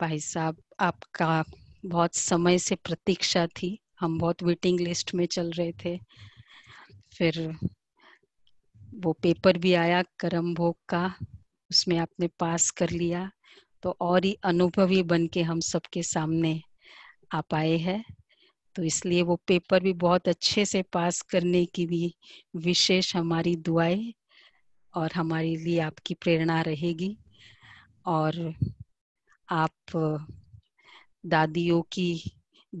भाई साहब आपका बहुत समय से प्रतीक्षा थी हम बहुत वेटिंग लिस्ट में चल रहे थे फिर वो पेपर भी आया करम भोग का उसमें आपने पास कर लिया तो और ही अनुभवी बन के हम सबके सामने आप आए हैं तो इसलिए वो पेपर भी बहुत अच्छे से पास करने की भी विशेष हमारी दुआएं और हमारे लिए आपकी प्रेरणा रहेगी और आप दादियों की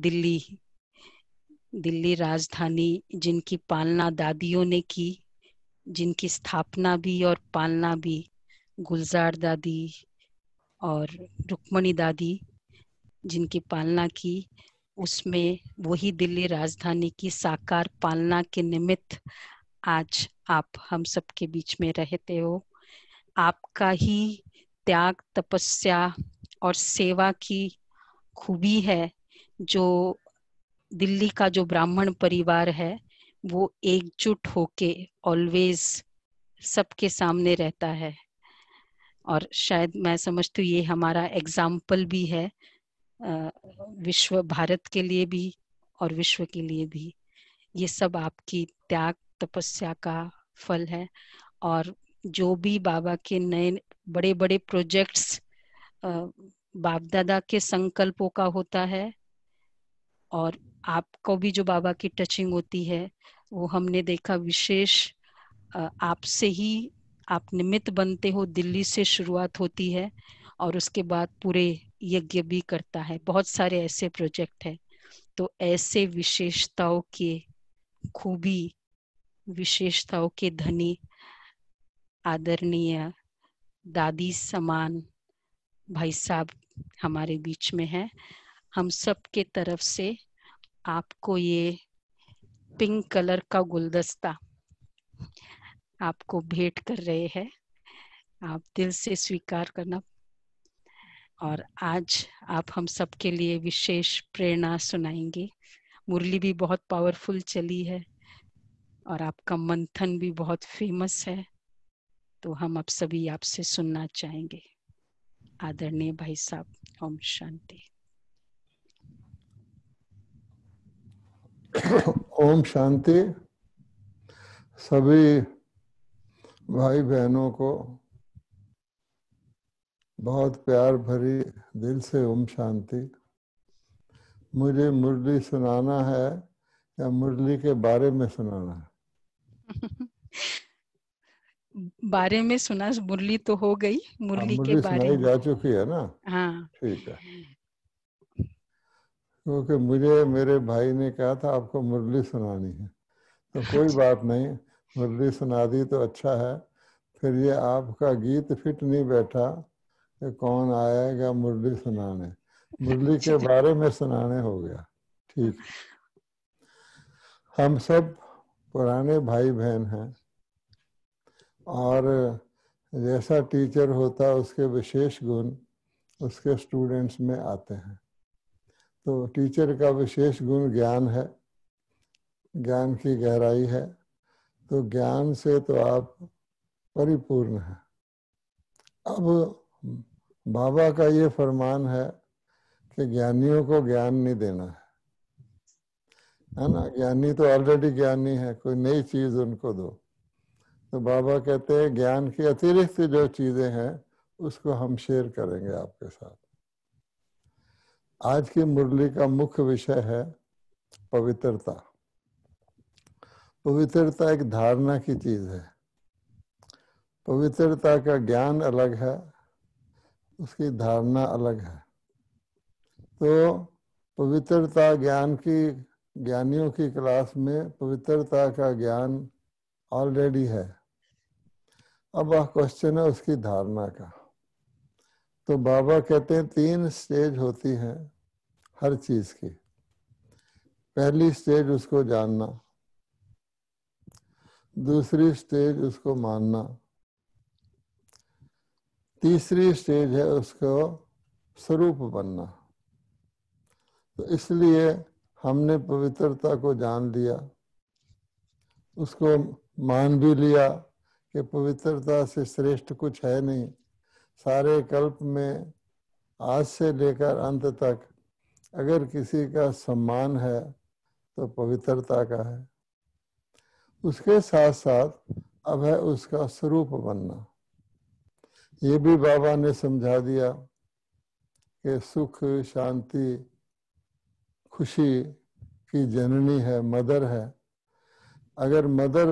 दिल्ली दिल्ली राजधानी जिनकी पालना दादियों ने की जिनकी स्थापना भी और पालना भी गुलजार दादी और रुक्मणी दादी जिनकी पालना की उसमें वही दिल्ली राजधानी की साकार पालना के निमित्त आज आप हम सबके बीच में रहते हो आपका ही त्याग तपस्या और सेवा की खूबी है जो दिल्ली का जो ब्राह्मण परिवार है वो एकजुट होके ऑलवेज सबके सामने रहता है और शायद मैं समझती हूँ ये हमारा एग्जाम्पल भी है विश्व भारत के लिए भी और विश्व के लिए भी ये सब आपकी त्याग तपस्या का फल है और जो भी बाबा के नए बड़े बड़े प्रोजेक्ट्स बाप दादा के संकल्पों का होता है और आपको भी जो बाबा की टचिंग होती है वो हमने देखा विशेष आपसे ही आप निमित्त बनते हो दिल्ली से शुरुआत होती है और उसके बाद पूरे यज्ञ भी करता है बहुत सारे ऐसे प्रोजेक्ट है तो ऐसे विशेषताओं के खूबी विशेषताओं के धनी आदरणीय दादी समान भाई साहब हमारे बीच में है हम सब के तरफ से आपको ये पिंक कलर का गुलदस्ता आपको भेंट कर रहे हैं आप दिल से स्वीकार करना और आज आप हम सब के लिए विशेष प्रेरणा सुनाएंगे मुरली भी बहुत पावरफुल चली है और आपका मंथन भी बहुत फेमस है तो हम अब सभी आपसे सुनना चाहेंगे आदरणीय भाई साहब ओम शांति ओम शांति सभी भाई बहनों को बहुत प्यार भरी दिल से ओम शांति मुझे मुरली सुनाना है या मुरली के बारे में सुनाना है बारे में सुना मुरली तो हो गई मुरली हाँ, के बारे में जा चुकी है ना हाँ ठीक है क्योंकि मुझे मेरे भाई ने कहा था आपको मुरली सुनानी है तो कोई अच्छा। बात नहीं मुरली सुना दी तो अच्छा है फिर ये आपका गीत फिट नहीं बैठा कि कौन आएगा मुरली सुनाने मुरली के बारे में सुनाने हो गया ठीक हम सब पुराने भाई बहन हैं और जैसा टीचर होता है उसके विशेष गुण उसके स्टूडेंट्स में आते हैं तो टीचर का विशेष गुण ज्ञान है ज्ञान की गहराई है तो ज्ञान से तो आप परिपूर्ण है अब बाबा का ये फरमान है कि ज्ञानियों को ज्ञान नहीं देना है ना ज्ञानी तो ऑलरेडी ज्ञानी है कोई नई चीज उनको दो तो बाबा कहते हैं ज्ञान की अतिरिक्त जो चीजें हैं उसको हम शेयर करेंगे आपके साथ आज की मुरली का मुख्य विषय है पवित्रता पवित्रता एक धारणा की चीज है पवित्रता का ज्ञान अलग है उसकी धारणा अलग है तो पवित्रता ज्ञान की ज्ञानियों की क्लास में पवित्रता का ज्ञान ऑलरेडी है अब वह क्वेश्चन है उसकी धारणा का तो बाबा कहते हैं तीन स्टेज होती है हर चीज की पहली स्टेज उसको जानना दूसरी स्टेज उसको मानना तीसरी स्टेज है उसको स्वरूप बनना तो इसलिए हमने पवित्रता को जान लिया उसको मान भी लिया कि पवित्रता से श्रेष्ठ कुछ है नहीं सारे कल्प में आज से लेकर अंत तक अगर किसी का सम्मान है तो पवित्रता का है उसके साथ साथ अब है उसका स्वरूप बनना ये भी बाबा ने समझा दिया कि सुख शांति खुशी की जननी है मदर है अगर मदर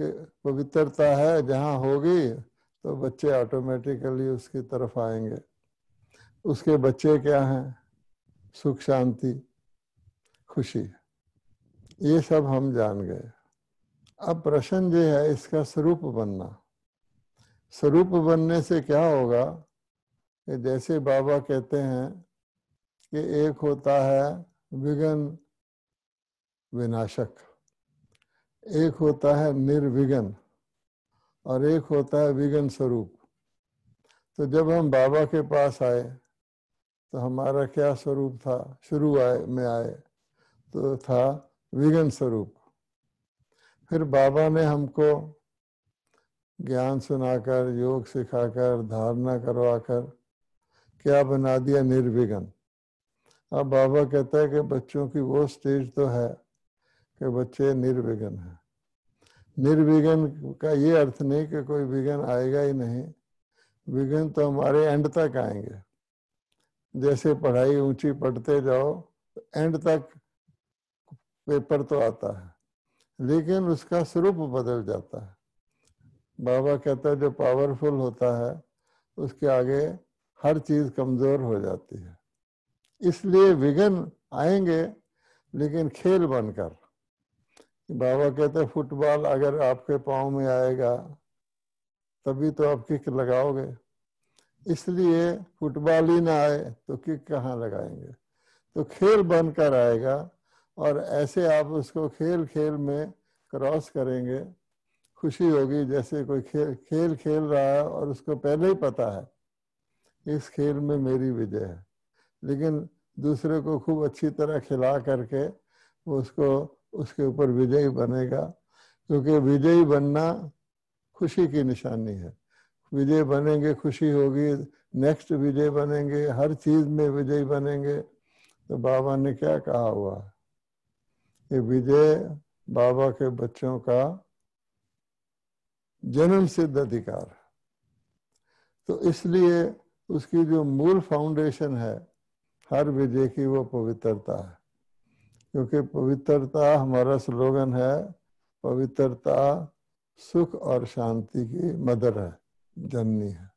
कि पवित्रता है जहाँ होगी तो बच्चे ऑटोमेटिकली उसकी तरफ आएंगे उसके बच्चे क्या हैं सुख शांति खुशी ये सब हम जान गए अब प्रश्न ये है इसका स्वरूप बनना स्वरूप बनने से क्या होगा कि जैसे बाबा कहते हैं कि एक होता है विघन विनाशक एक होता है निर्विघन और एक होता है विघन स्वरूप तो जब हम बाबा के पास आए तो हमारा क्या स्वरूप था शुरू आए में आए तो था विघन स्वरूप फिर बाबा ने हमको ज्ञान सुनाकर योग सिखाकर धारणा करवाकर क्या बना दिया निर्विघन अब बाबा कहता है कि बच्चों की वो स्टेज तो है कि बच्चे निर्विघन है निर्विघन का ये अर्थ नहीं कि कोई विघन आएगा ही नहीं विघन तो हमारे एंड तक आएंगे जैसे पढ़ाई ऊंची पढ़ते जाओ एंड तक पेपर तो आता है लेकिन उसका स्वरूप बदल जाता है बाबा कहता है जो पावरफुल होता है उसके आगे हर चीज कमजोर हो जाती है इसलिए विघन आएंगे लेकिन खेल बनकर बाबा कहते फुटबॉल अगर आपके पाँव में आएगा तभी तो आप किक लगाओगे इसलिए फुटबॉल ही ना आए तो किक कहाँ लगाएंगे तो खेल बनकर आएगा और ऐसे आप उसको खेल खेल में क्रॉस करेंगे खुशी होगी जैसे कोई खेल खेल खेल रहा है और उसको पहले ही पता है इस खेल में मेरी विजय है लेकिन दूसरे को खूब अच्छी तरह खिला करके उसको उसके ऊपर विजयी बनेगा क्योंकि विजयी बनना खुशी की निशानी है विजय बनेंगे खुशी होगी नेक्स्ट विजय बनेंगे हर चीज में विजय बनेंगे तो बाबा ने क्या कहा हुआ कि विजय बाबा के बच्चों का जन्म सिद्ध अधिकार है तो इसलिए उसकी जो मूल फाउंडेशन है हर विजय की वो पवित्रता है क्योंकि पवित्रता हमारा स्लोगन है पवित्रता सुख और शांति की मदर है जननी है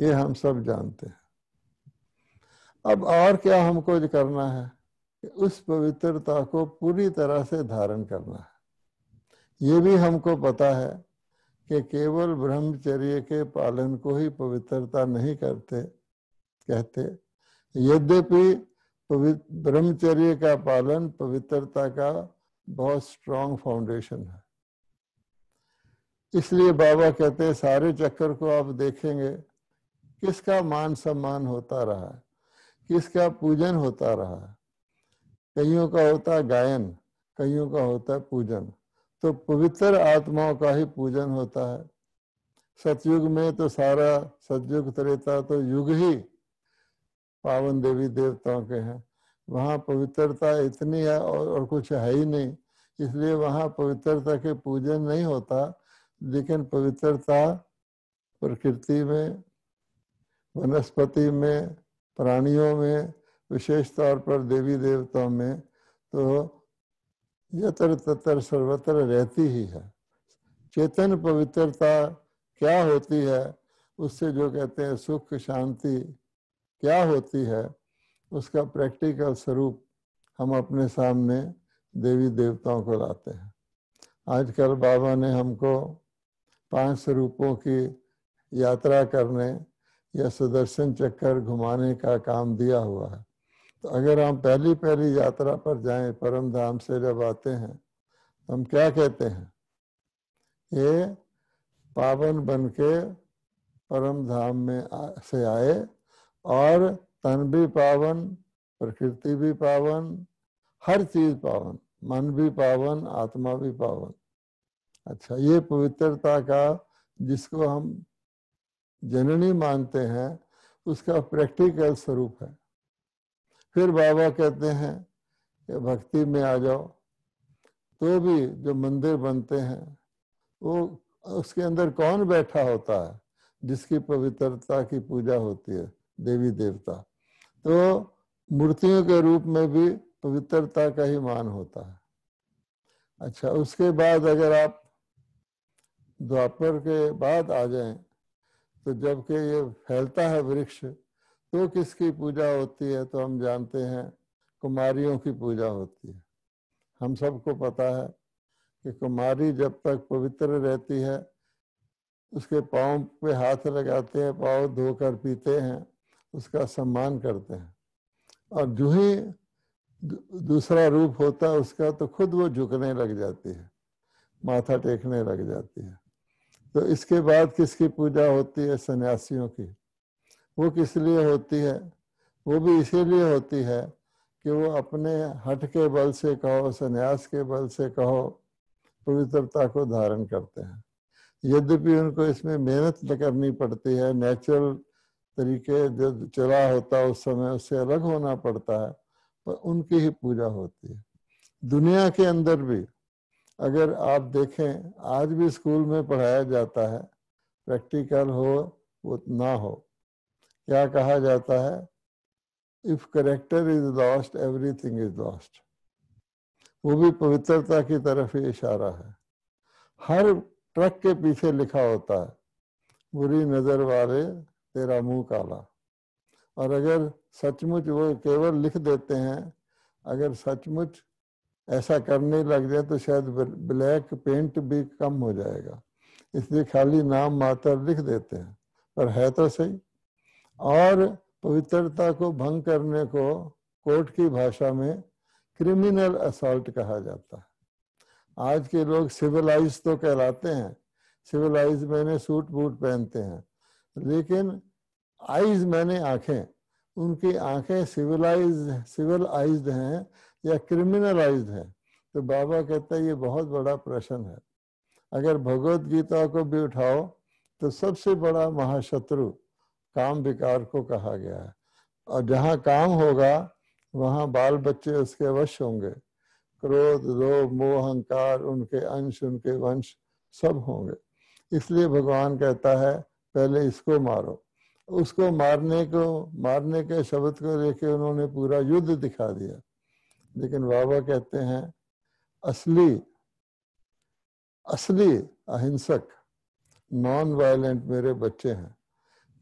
ये हम सब जानते हैं अब और क्या हमको करना है कि उस पवित्रता को पूरी तरह से धारण करना है ये भी हमको पता है कि केवल ब्रह्मचर्य के पालन को ही पवित्रता नहीं करते कहते यद्यपि ब्रह्मचर्य का पालन पवित्रता का बहुत स्ट्रांग फाउंडेशन है इसलिए बाबा कहते हैं सारे चक्कर को आप देखेंगे किसका मान सम्मान होता रहा है किसका पूजन होता रहा है कईयों का होता है गायन कईयों का होता है पूजन तो पवित्र आत्माओं का ही पूजन होता है सतयुग में तो सारा सतयुग त्रेता तो युग ही पावन देवी देवताओं के हैं वहाँ पवित्रता इतनी है और, और कुछ है ही नहीं इसलिए वहाँ पवित्रता के पूजन नहीं होता लेकिन पवित्रता प्रकृति में वनस्पति में प्राणियों में विशेष तौर पर देवी देवताओं में तो यत्र तत्र सर्वत्र रहती ही है चेतन पवित्रता क्या होती है उससे जो कहते हैं सुख शांति क्या होती है उसका प्रैक्टिकल स्वरूप हम अपने सामने देवी देवताओं को लाते हैं आजकल बाबा ने हमको पांच स्वरूपों की यात्रा करने या सुदर्शन चक्कर घुमाने का काम दिया हुआ है तो अगर हम पहली पहली यात्रा पर जाएं परम धाम से जब आते हैं तो हम क्या कहते हैं ये पावन बन के परम धाम में से आए और तन भी पावन प्रकृति भी पावन हर चीज पावन मन भी पावन आत्मा भी पावन अच्छा ये पवित्रता का जिसको हम जननी मानते हैं उसका प्रैक्टिकल स्वरूप है फिर बाबा कहते हैं कि भक्ति में आ जाओ तो भी जो मंदिर बनते हैं वो उसके अंदर कौन बैठा होता है जिसकी पवित्रता की पूजा होती है देवी देवता तो मूर्तियों के रूप में भी पवित्रता का ही मान होता है अच्छा उसके बाद अगर आप द्वापर के बाद आ जाएं तो जबकि ये फैलता है वृक्ष तो किसकी पूजा होती है तो हम जानते हैं कुमारियों की पूजा होती है हम सबको पता है कि कुमारी जब तक पवित्र रहती है उसके पाँव पे हाथ लगाते हैं पाँव धोकर पीते हैं उसका सम्मान करते हैं और जो ही दूसरा रूप होता है उसका तो खुद वो झुकने लग जाती है माथा टेकने लग जाती है तो इसके बाद किसकी पूजा होती है सन्यासियों की वो किस लिए होती है वो भी इसीलिए होती है कि वो अपने हट के बल से कहो सन्यास के बल से कहो पवित्रता को धारण करते हैं यद्यपि उनको इसमें मेहनत करनी पड़ती है नेचुरल तरीके जो चला होता उस समय उससे अलग होना पड़ता है पर उनकी ही पूजा होती है दुनिया के अंदर भी अगर आप देखें आज भी स्कूल में पढ़ाया जाता है प्रैक्टिकल हो वो ना हो क्या कहा जाता है if character is lost everything is lost वो भी पवित्रता की तरफ ही इशारा है हर ट्रक के पीछे लिखा होता है बुरी नजर वाले तेरा मुंह काला और अगर सचमुच वो केवल लिख देते हैं अगर सचमुच ऐसा करने लग जाए तो शायद ब्लैक पेंट भी कम हो जाएगा इसलिए खाली नाम मात्र लिख देते हैं पर है तो सही और पवित्रता को भंग करने को कोर्ट की भाषा में क्रिमिनल असॉल्ट कहा जाता है आज के लोग सिविलाइज तो कहलाते हैं सिविलाइज मैंने सूट बूट पहनते हैं लेकिन आइज मैंने आंखें उनकी आंखें सिविलाइज सिविलाइज्ड हैं या क्रिमिनलाइज्ड हैं तो बाबा कहता है ये बहुत बड़ा प्रश्न है अगर भगवत गीता को भी उठाओ तो सबसे बड़ा महाशत्रु काम विकार को कहा गया है और जहाँ काम होगा वहाँ बाल बच्चे उसके अवश्य होंगे क्रोध लोभ मोह अहंकार उनके अंश उनके वंश सब होंगे इसलिए भगवान कहता है पहले इसको मारो उसको मारने को मारने के शब्द को लेके उन्होंने पूरा युद्ध दिखा दिया लेकिन बाबा कहते हैं असली असली अहिंसक नॉन वायलेंट मेरे बच्चे हैं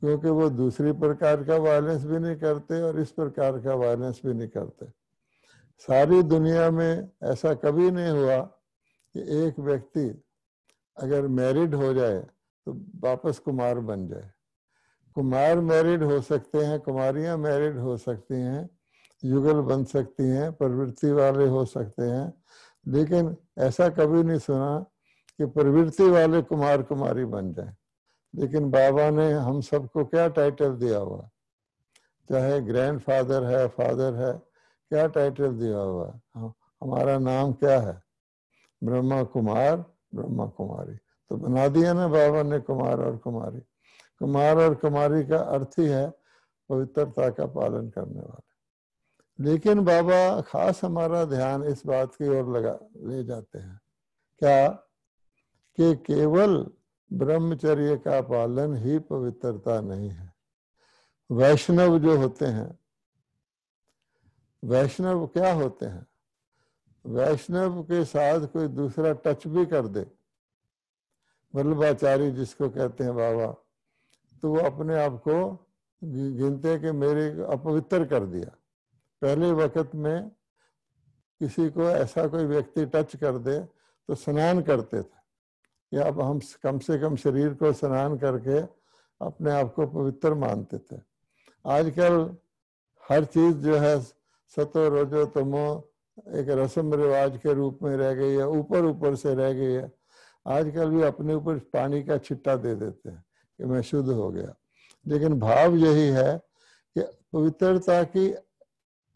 क्योंकि वो दूसरी प्रकार का वायलेंस भी नहीं करते और इस प्रकार का वायलेंस भी नहीं करते सारी दुनिया में ऐसा कभी नहीं हुआ कि एक व्यक्ति अगर मैरिड हो जाए तो वापस कुमार बन जाए कुमार मैरिड हो सकते हैं कुमारियां मैरिड हो सकती हैं युगल बन सकती हैं प्रवृत्ति वाले हो सकते हैं लेकिन ऐसा कभी नहीं सुना कि प्रवृत्ति वाले कुमार कुमारी बन जाए लेकिन बाबा ने हम सबको क्या टाइटल दिया हुआ चाहे ग्रैंडफादर है फादर है क्या टाइटल दिया हुआ हमारा नाम क्या है ब्रह्मा कुमार ब्रह्मा कुमारी तो बना दिया ना बाबा ने कुमार और कुमारी कुमार और कुमारी का अर्थ ही है पवित्रता का पालन करने वाले लेकिन बाबा खास हमारा ध्यान इस बात की ओर लगा ले जाते हैं क्या कि केवल ब्रह्मचर्य का पालन ही पवित्रता नहीं है वैष्णव जो होते हैं वैष्णव क्या होते हैं वैष्णव के साथ कोई दूसरा टच भी कर दे वल्लभाचार्य जिसको कहते हैं बाबा तो वो अपने आप को गिनते कि मेरे अपवित्र कर दिया पहले वक्त में किसी को ऐसा कोई व्यक्ति टच कर दे तो स्नान करते थे या अब हम कम से कम शरीर को स्नान करके अपने आप को पवित्र मानते थे आजकल हर चीज जो है सतो रोजो तमो एक रस्म रिवाज के रूप में रह गई है ऊपर ऊपर से रह गई है आजकल भी अपने ऊपर पानी का छिट्टा दे देते हैं कि मैं शुद्ध हो गया लेकिन भाव यही है कि पवित्रता की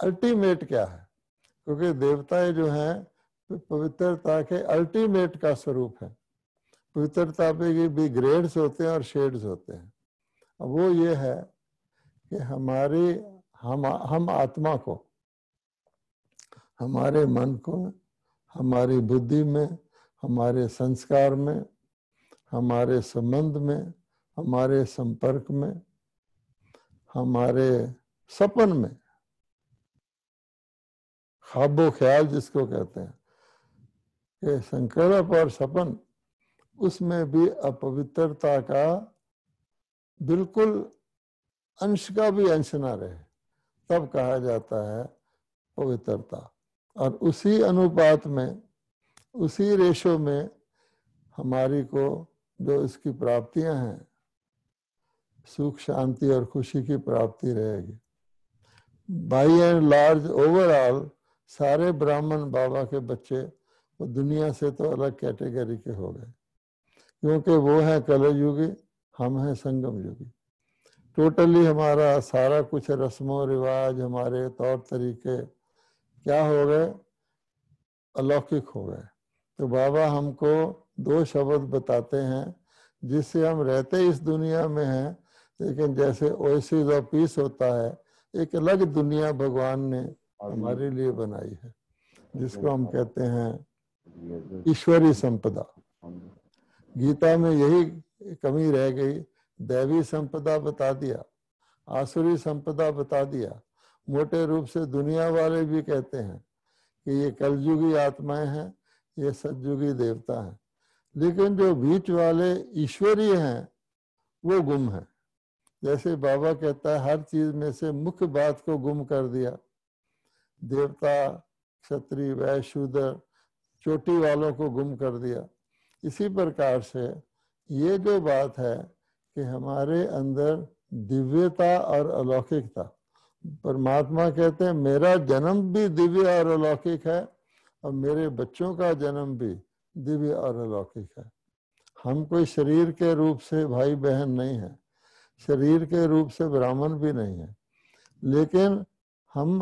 अल्टीमेट क्या है क्योंकि देवताएं जो हैं पवित्रता के अल्टीमेट का स्वरूप है पवित्रता पे भी ग्रेड्स होते हैं और शेड्स होते हैं वो ये है कि हमारी हम हम आत्मा को हमारे मन को हमारी बुद्धि में हमारे संस्कार में हमारे संबंध में हमारे संपर्क में हमारे सपन में खाबो ख्याल जिसको कहते हैं कि संकल्प और सपन उसमें भी अपवित्रता का बिल्कुल अंश का भी अंश ना रहे तब कहा जाता है पवित्रता और उसी अनुपात में उसी रेशो में हमारी को जो इसकी प्राप्तियां हैं सुख शांति और खुशी की प्राप्ति रहेगी बाई एंड लार्ज ओवरऑल सारे ब्राह्मण बाबा के बच्चे वो दुनिया से तो अलग कैटेगरी के हो गए क्योंकि वो है कलयुगी हम हैं संगम युगी टोटली हमारा सारा कुछ रस्मों रिवाज हमारे तौर तरीके क्या हो गए अलौकिक हो गए तो बाबा हमको दो शब्द बताते हैं जिससे हम रहते इस दुनिया में हैं लेकिन जैसे ओसिस ऑफ पीस होता है एक अलग दुनिया भगवान ने हमारे लिए बनाई है जिसको हम कहते हैं ईश्वरी संपदा गीता में यही कमी रह गई दैवी संपदा बता दिया आसुरी संपदा बता दिया मोटे रूप से दुनिया वाले भी कहते हैं कि ये कलयुगी आत्माएं हैं ये सतयुगी देवता है लेकिन जो बीच वाले ईश्वरीय हैं वो गुम है जैसे बाबा कहता है हर चीज में से मुख्य बात को गुम कर दिया देवता क्षत्रिय वैश्यूदर चोटी वालों को गुम कर दिया इसी प्रकार से ये जो बात है कि हमारे अंदर दिव्यता और अलौकिकता परमात्मा कहते हैं मेरा जन्म भी दिव्य और अलौकिक है और मेरे बच्चों का जन्म भी दिव्य और अलौकिक है हम कोई शरीर के रूप से भाई बहन नहीं है शरीर के रूप से ब्राह्मण भी नहीं है लेकिन हम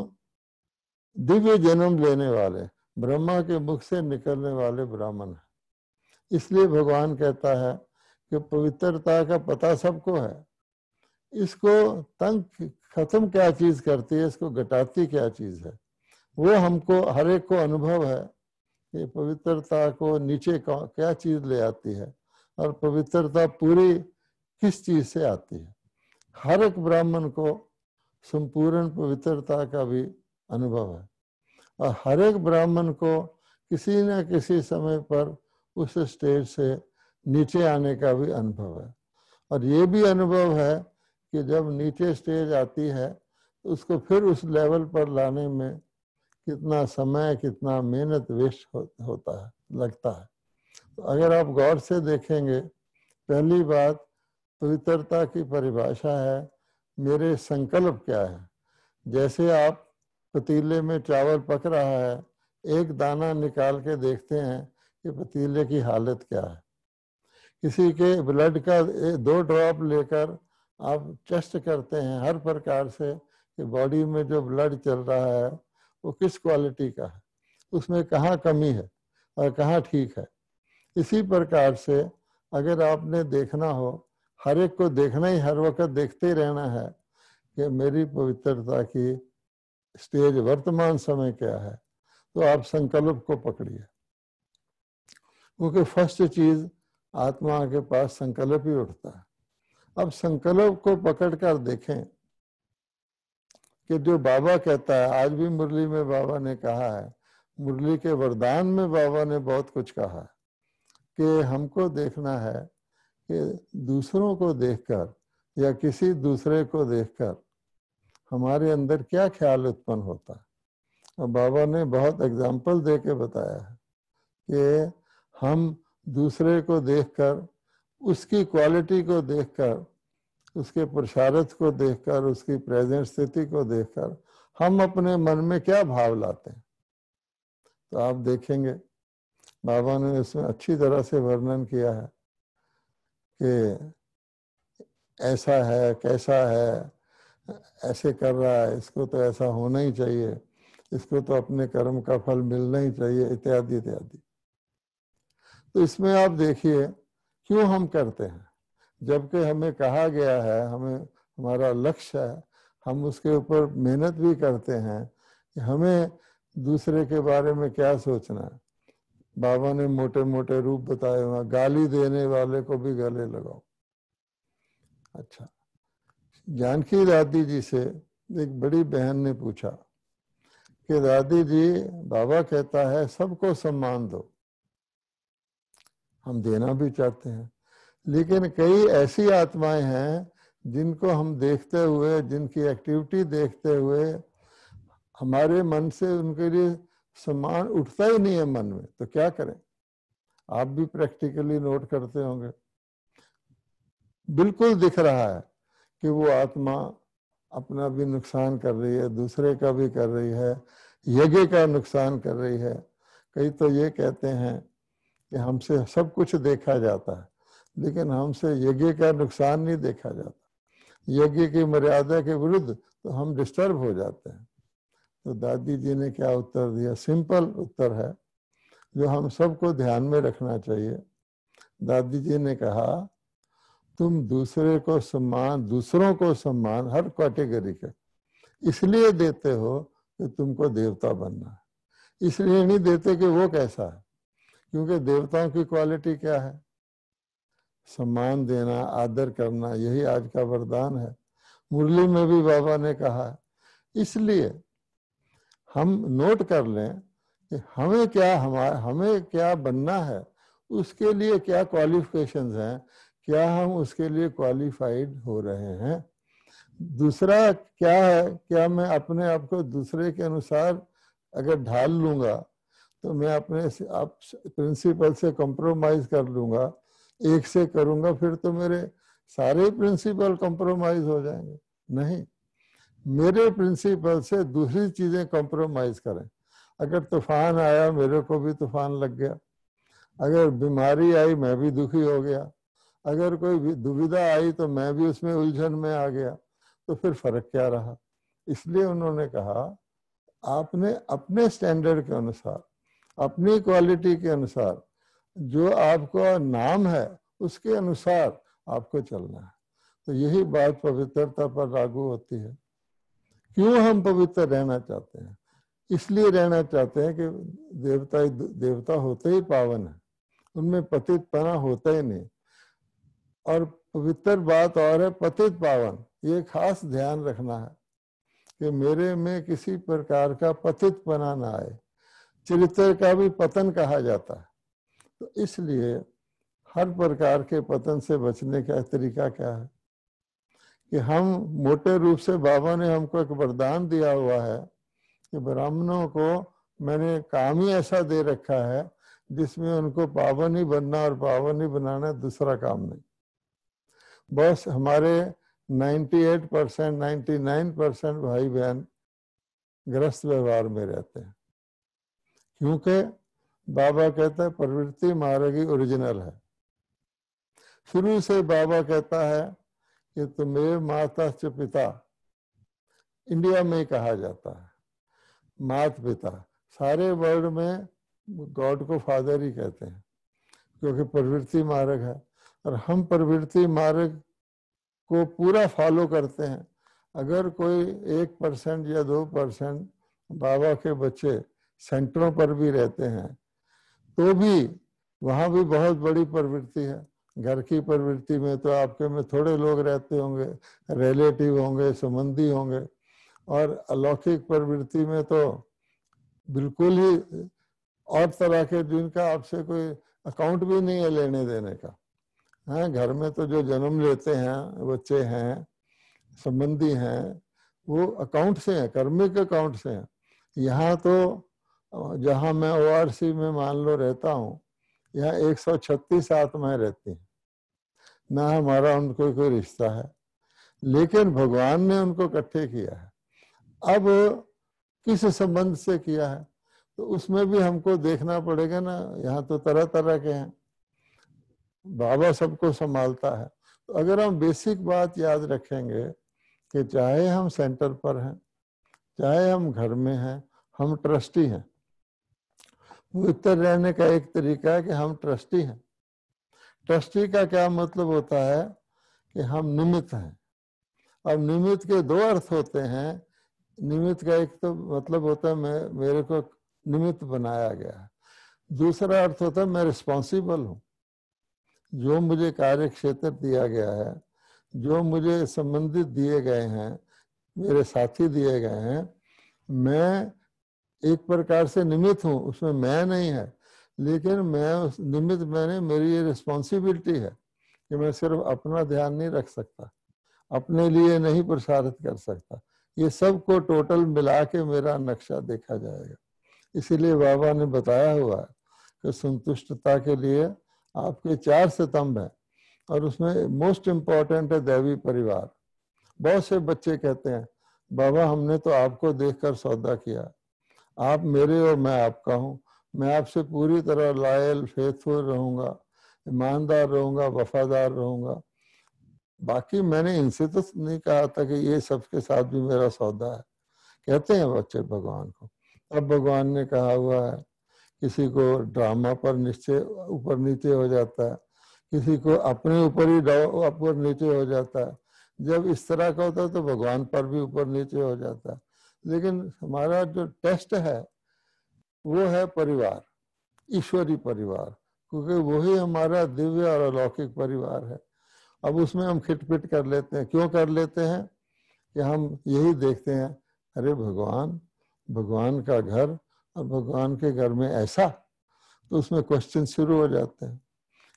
दिव्य जन्म लेने वाले ब्रह्मा के मुख से निकलने वाले ब्राह्मण हैं इसलिए भगवान कहता है कि पवित्रता का पता सबको है इसको तंग खत्म क्या चीज करती है इसको घटाती क्या चीज है वो हमको हर एक को अनुभव है कि पवित्रता को नीचे क्या चीज ले आती है और पवित्रता पूरी किस चीज से आती है हर एक ब्राह्मण को संपूर्ण पवित्रता का भी अनुभव है और हर एक ब्राह्मण को किसी न किसी समय पर उस स्टेज से नीचे आने का भी अनुभव है और ये भी अनुभव है कि जब नीचे स्टेज आती है तो उसको फिर उस लेवल पर लाने में कितना समय कितना मेहनत वेस्ट हो, होता है लगता है तो अगर आप गौर से देखेंगे पहली बात पवित्रता की परिभाषा है मेरे संकल्प क्या है जैसे आप पतीले में चावल पक रहा है एक दाना निकाल के देखते हैं कि पतीले की हालत क्या है किसी के ब्लड का दो ड्रॉप लेकर आप टेस्ट करते हैं हर प्रकार से कि बॉडी में जो ब्लड चल रहा है वो किस क्वालिटी का है उसमें कहाँ कमी है और कहाँ ठीक है इसी प्रकार से अगर आपने देखना हो हर एक को देखना ही हर वक्त देखते ही रहना है कि मेरी पवित्रता की स्टेज वर्तमान समय क्या है तो आप संकल्प को पकड़िए क्योंकि फर्स्ट चीज आत्मा के पास संकल्प ही उठता है अब संकल्प को पकड़ कर देखें कि जो बाबा कहता है आज भी मुरली में बाबा ने कहा है मुरली के वरदान में बाबा ने बहुत कुछ कहा कि हमको देखना है कि दूसरों को देखकर या किसी दूसरे को देखकर हमारे अंदर क्या ख्याल उत्पन्न होता है और बाबा ने बहुत एग्जाम्पल दे के बताया है कि हम दूसरे को देखकर उसकी क्वालिटी को देखकर उसके प्रसारत को देखकर उसकी प्रेजेंट स्थिति को देखकर हम अपने मन में क्या भाव लाते हैं तो आप देखेंगे बाबा ने इसमें अच्छी तरह से वर्णन किया है कि ऐसा है कैसा है ऐसे कर रहा है इसको तो ऐसा होना ही चाहिए इसको तो अपने कर्म का फल मिलना ही चाहिए इत्यादि इत्यादि तो इसमें आप देखिए क्यों हम करते हैं जबकि हमें कहा गया है हमें हमारा लक्ष्य है हम उसके ऊपर मेहनत भी करते हैं कि हमें दूसरे के बारे में क्या सोचना है बाबा ने मोटे मोटे रूप बताए वहां गाली देने वाले को भी गले लगाओ अच्छा जानकी दादी जी से एक बड़ी बहन ने पूछा कि दादी जी बाबा कहता है सबको सम्मान दो हम देना भी चाहते हैं लेकिन कई ऐसी आत्माएं हैं जिनको हम देखते हुए जिनकी एक्टिविटी देखते हुए हमारे मन से उनके लिए सम्मान उठता ही नहीं है मन में तो क्या करें आप भी प्रैक्टिकली नोट करते होंगे बिल्कुल दिख रहा है कि वो आत्मा अपना भी नुकसान कर रही है दूसरे का भी कर रही है यज्ञ का नुकसान कर रही है कई तो ये कहते हैं कि हमसे सब कुछ देखा जाता है लेकिन हमसे यज्ञ का नुकसान नहीं देखा जाता यज्ञ की मर्यादा के विरुद्ध तो हम डिस्टर्ब हो जाते हैं तो दादी जी ने क्या उत्तर दिया सिंपल उत्तर है जो हम सबको ध्यान में रखना चाहिए दादी जी ने कहा तुम दूसरे को सम्मान दूसरों को सम्मान हर कैटेगरी के इसलिए देते हो कि तुमको देवता बनना है इसलिए नहीं देते कि वो कैसा है क्योंकि देवताओं की क्वालिटी क्या है सम्मान देना आदर करना यही आज का वरदान है मुरली में भी बाबा ने कहा इसलिए हम नोट कर लें कि हमें क्या हमारे हमें क्या बनना है उसके लिए क्या क्वालिफिकेशंस हैं क्या हम उसके लिए क्वालिफाइड हो रहे हैं दूसरा क्या है क्या मैं अपने आप को दूसरे के अनुसार अगर ढाल लूंगा तो मैं अपने आप प्रिंसिपल से कॉम्प्रोमाइज कर लूंगा एक से करूंगा फिर तो मेरे सारे प्रिंसिपल कॉम्प्रोमाइज हो जाएंगे नहीं मेरे प्रिंसिपल से दूसरी चीजें कॉम्प्रोमाइज करें अगर तूफान आया मेरे को भी तूफान लग गया अगर बीमारी आई मैं भी दुखी हो गया अगर कोई दुविधा आई तो मैं भी उसमें उलझन में आ गया तो फिर फर्क क्या रहा इसलिए उन्होंने कहा आपने अपने स्टैंडर्ड के अनुसार अपनी क्वालिटी के अनुसार जो आपका नाम है उसके अनुसार आपको चलना है तो यही बात पवित्रता पर लागू होती है क्यों हम पवित्र रहना चाहते हैं इसलिए रहना चाहते हैं कि देवता देवता होते ही पावन है उनमें पतित पना होता ही नहीं और पवित्र बात और है पतित पावन ये खास ध्यान रखना है कि मेरे में किसी प्रकार का पतित पना ना आए चरित्र का भी पतन कहा जाता है तो इसलिए हर प्रकार के पतन से बचने का तरीका क्या है कि हम मोटे रूप से बाबा ने हमको एक वरदान दिया हुआ है कि ब्राह्मणों को मैंने काम ही ऐसा दे रखा है जिसमें उनको पावन ही बनना और पावन ही बनाना दूसरा काम नहीं बस हमारे 98 परसेंट नाइन्टी परसेंट भाई बहन ग्रस्त व्यवहार में रहते हैं क्योंकि बाबा कहता है प्रवृत्ति मार्ग ही ओरिजिनल है शुरू से बाबा कहता है कि तुम्हें माता से पिता इंडिया में कहा जाता है मात पिता सारे वर्ल्ड में गॉड को फादर ही कहते हैं क्योंकि प्रवृत्ति मार्ग है और हम प्रवृत्ति मार्ग को पूरा फॉलो करते हैं अगर कोई एक परसेंट या दो परसेंट बाबा के बच्चे सेंटरों पर भी रहते हैं तो भी वहाँ भी बहुत बड़ी प्रवृत्ति है घर की प्रवृत्ति में तो आपके में थोड़े लोग रहते होंगे रिलेटिव होंगे संबंधी होंगे और अलौकिक प्रवृत्ति में तो बिल्कुल ही और तरह के जिनका आपसे कोई अकाउंट भी नहीं है लेने देने का है हाँ, घर में तो जो जन्म लेते हैं बच्चे हैं संबंधी हैं वो अकाउंट से हैं कर्मिक अकाउंट से हैं यहाँ तो जहाँ मैं ओ में मान लो रहता हूँ यहाँ एक सौ छत्तीस आत्माएं रहती हैं ना हमारा उनको कोई रिश्ता है लेकिन भगवान ने उनको इकट्ठे किया है अब किस संबंध से किया है तो उसमें भी हमको देखना पड़ेगा ना यहाँ तो तरह तरह के हैं बाबा सबको संभालता है तो अगर हम बेसिक बात याद रखेंगे कि चाहे हम सेंटर पर हैं चाहे हम घर में हैं हम ट्रस्टी हैं वो उत्तर रहने का एक तरीका है कि हम ट्रस्टी हैं ट्रस्टी का क्या मतलब होता है कि हम निमित्त हैं अब निमित्त के दो अर्थ होते हैं निमित्त का एक तो मतलब होता है मैं मेरे को निमित्त बनाया गया है दूसरा अर्थ होता है मैं रिस्पॉन्सिबल हूँ जो मुझे कार्य क्षेत्र दिया गया है जो मुझे संबंधित दिए गए हैं मेरे साथी दिए गए हैं मैं एक प्रकार से निमित हूँ उसमें मैं नहीं है लेकिन मैं उस निमित मैंने मेरी ये रिस्पॉन्सिबिलिटी है कि मैं सिर्फ अपना ध्यान नहीं रख सकता अपने लिए नहीं प्रसारित कर सकता ये सब को टोटल मिला के मेरा नक्शा देखा जाएगा इसीलिए बाबा ने बताया हुआ है कि संतुष्टता के लिए आपके चार सितंभ हैं और उसमें मोस्ट इम्पॉर्टेंट है दैवी परिवार बहुत से बच्चे कहते हैं बाबा हमने तो आपको देखकर सौदा किया आप मेरे और मैं आपका हूँ मैं आपसे पूरी तरह लायल फेथफुल रहूंगा ईमानदार रहूंगा वफादार रहूंगा बाकी मैंने इनसे तो नहीं कहा था कि ये सबके साथ भी मेरा सौदा है कहते हैं बच्चे भगवान को अब भगवान ने कहा हुआ है किसी को ड्रामा पर निश्चय ऊपर नीचे हो जाता है किसी को अपने ऊपर ही ऊपर नीचे हो जाता है जब इस तरह का होता है तो भगवान पर भी ऊपर नीचे हो जाता है लेकिन हमारा जो टेस्ट है वो है परिवार ईश्वरी परिवार क्योंकि वही हमारा दिव्य और अलौकिक परिवार है अब उसमें हम खिटपिट कर लेते हैं क्यों कर लेते हैं कि हम यही देखते हैं अरे भगवान भगवान का घर और भगवान के घर में ऐसा तो उसमें क्वेश्चन शुरू हो जाते हैं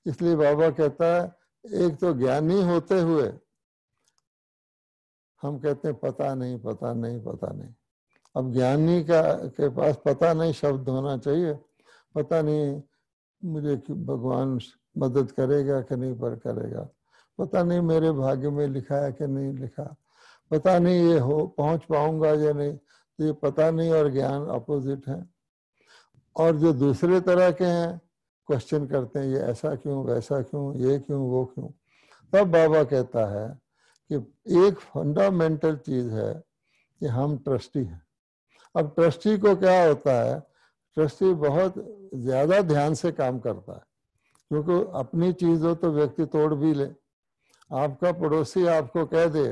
इसलिए बाबा कहता है एक तो ज्ञानी होते हुए हम कहते हैं पता नहीं पता नहीं पता नहीं अब ज्ञानी का के पास पता नहीं शब्द होना चाहिए पता नहीं मुझे भगवान मदद करेगा कि नहीं पर करेगा पता नहीं मेरे भाग्य में लिखा है कि नहीं लिखा पता नहीं ये हो पहुंच पाऊंगा या नहीं तो ये पता नहीं और ज्ञान अपोजिट है और जो दूसरे तरह के हैं क्वेश्चन करते हैं ये ऐसा क्यों वैसा क्यों ये क्यों वो क्यों तब बाबा कहता है कि एक फंडामेंटल चीज है कि हम ट्रस्टी हैं अब ट्रस्टी को क्या होता है ट्रस्टी बहुत ज्यादा ध्यान से काम करता है क्योंकि अपनी चीज हो तो व्यक्ति तोड़ भी ले आपका पड़ोसी आपको कह दे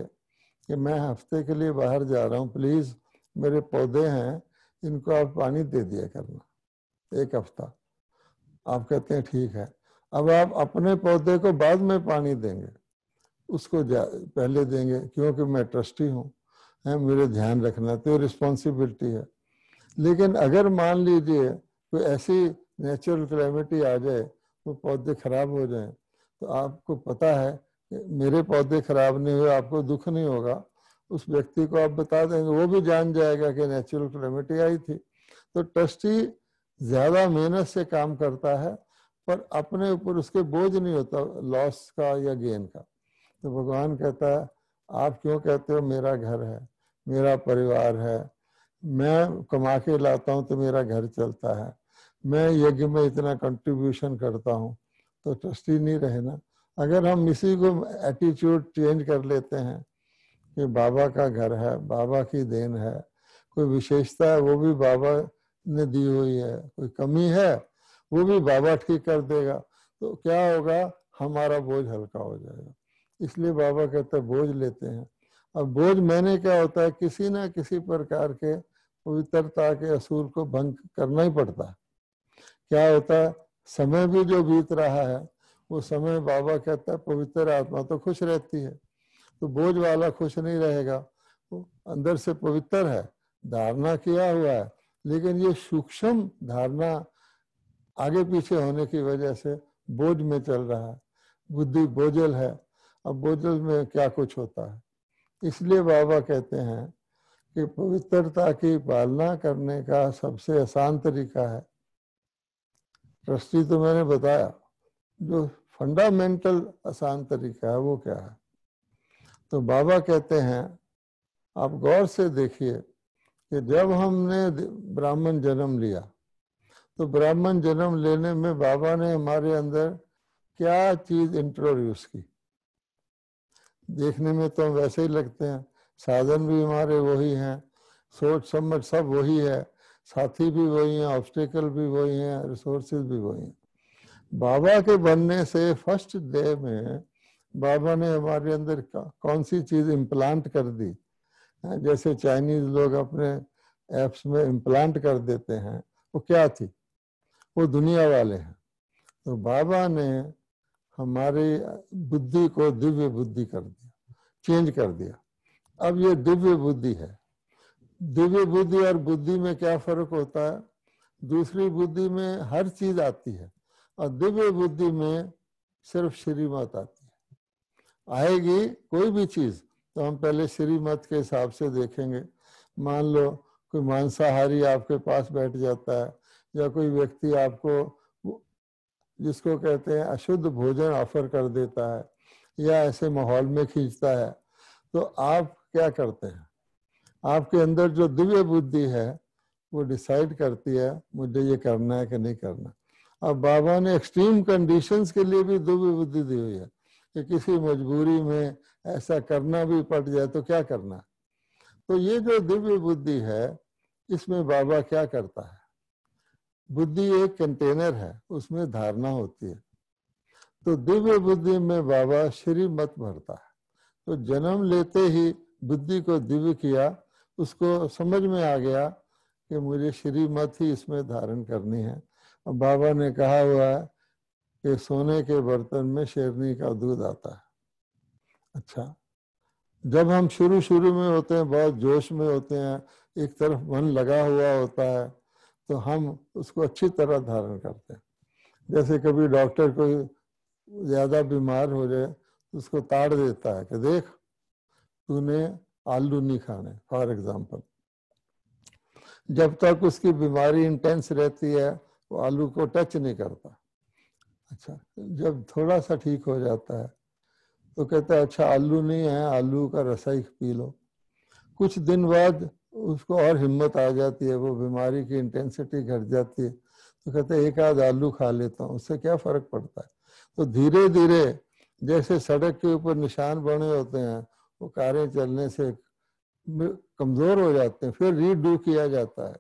कि मैं हफ्ते के लिए बाहर जा रहा हूँ प्लीज मेरे पौधे हैं इनको आप पानी दे दिया करना एक हफ्ता आप कहते हैं ठीक है अब आप अपने पौधे को बाद में पानी देंगे उसको पहले देंगे क्योंकि मैं ट्रस्टी हूँ मेरे ध्यान रखना तो रिस्पॉन्सिबिलिटी है लेकिन अगर मान लीजिए कोई ऐसी नेचुरल क्लैमिटी आ जाए तो पौधे खराब हो जाए तो आपको पता है मेरे पौधे खराब नहीं हुए आपको दुख नहीं होगा उस व्यक्ति को आप बता देंगे वो भी जान जाएगा कि नेचुरल क्लैमिटी आई थी तो ट्रस्टी ज्यादा मेहनत से काम करता है पर अपने ऊपर उसके बोझ नहीं होता लॉस का या गेन का तो भगवान कहता है आप क्यों कहते हो मेरा घर है मेरा परिवार है मैं कमा के लाता हूँ तो मेरा घर चलता है मैं यज्ञ में इतना कंट्रीब्यूशन करता हूँ तो ट्रस्टी नहीं रहे ना अगर हम इसी को एटीट्यूड चेंज कर लेते हैं कि बाबा का घर है बाबा की देन है कोई विशेषता है वो भी बाबा ने दी हुई है कोई कमी है वो भी बाबा ठीक कर देगा तो क्या होगा हमारा बोझ हल्का हो जाएगा इसलिए बाबा कहते बोझ लेते हैं अब बोझ मैंने क्या होता है किसी ना किसी प्रकार के पवित्रता के असूल को भंग करना ही पड़ता है क्या होता है समय भी जो बीत रहा है वो समय बाबा कहता है पवित्र आत्मा तो खुश रहती है तो बोझ वाला खुश नहीं रहेगा वो अंदर से पवित्र है धारणा किया हुआ है लेकिन ये सूक्ष्म धारणा आगे पीछे होने की वजह से बोझ में चल रहा है बुद्धि बोझल है अब बोझल में क्या कुछ होता है इसलिए बाबा कहते हैं कि पवित्रता की पालना करने का सबसे आसान तरीका है ट्रस्टी तो मैंने बताया जो फंडामेंटल आसान तरीका है वो क्या है तो बाबा कहते हैं आप गौर से देखिए कि जब हमने ब्राह्मण जन्म लिया तो ब्राह्मण जन्म लेने में बाबा ने हमारे अंदर क्या चीज इंट्रोड्यूस की देखने में तो वैसे ही लगते हैं साधन भी हमारे वही हैं सोच समझ सब वही है साथी भी वही हैं ऑब्स्टिकल भी वही हैं रिसोर्सेज भी वही हैं बाबा के बनने से फर्स्ट डे में बाबा ने हमारे अंदर कौन सी चीज इम्प्लांट कर दी जैसे चाइनीज लोग अपने एप्स में इम्प्लांट कर देते हैं वो क्या थी वो दुनिया वाले हैं तो बाबा ने हमारे बुद्धि को दिव्य बुद्धि कर दिया चेंज कर दिया अब ये दिव्य बुद्धि है दिव्य बुद्धि और बुद्धि में क्या फर्क होता है दूसरी बुद्धि में हर चीज आती है और दिव्य बुद्धि में सिर्फ श्रीमत आती है आएगी कोई भी चीज तो हम पहले श्रीमत के हिसाब से देखेंगे मान लो कोई मांसाहारी आपके पास बैठ जाता है या कोई व्यक्ति आपको जिसको कहते हैं अशुद्ध भोजन ऑफर कर देता है या ऐसे माहौल में खींचता है तो आप क्या करते हैं आपके अंदर जो दिव्य बुद्धि है वो डिसाइड करती है मुझे ये करना है कि नहीं करना अब बाबा ने एक्सट्रीम कंडीशंस के लिए भी दिव्य बुद्धि दी हुई है कि किसी मजबूरी में ऐसा करना भी पड़ जाए तो क्या करना तो ये जो दिव्य बुद्धि है इसमें बाबा क्या करता है बुद्धि एक कंटेनर है उसमें धारणा होती है तो दिव्य बुद्धि में बाबा श्री मत भरता है तो जन्म लेते ही बुद्धि को दिव्य किया उसको समझ में आ गया कि मुझे श्री मत ही इसमें धारण करनी है और बाबा ने कहा हुआ है कि सोने के बर्तन में शेरनी का दूध आता है अच्छा जब हम शुरू शुरू में होते हैं बहुत जोश में होते हैं एक तरफ मन लगा हुआ होता है तो हम उसको अच्छी तरह धारण करते हैं जैसे कभी डॉक्टर कोई ज़्यादा बीमार हो जाए तो उसको ताड़ देता है कि देख तूने आलू नहीं खाने फॉर एग्जाम्पल जब तक उसकी बीमारी इंटेंस रहती है वो आलू को टच नहीं करता अच्छा जब थोड़ा सा ठीक हो जाता है तो कहता है अच्छा आलू नहीं है आलू का रसाई पी लो कुछ दिन बाद उसको और हिम्मत आ जाती है वो बीमारी की इंटेंसिटी घट जाती है तो कहते हैं एक आध आलू खा लेता हूँ उससे क्या फर्क पड़ता है तो धीरे धीरे जैसे सड़क के ऊपर निशान बने होते हैं वो कारें चलने से कमजोर हो जाते हैं फिर रीडू किया जाता है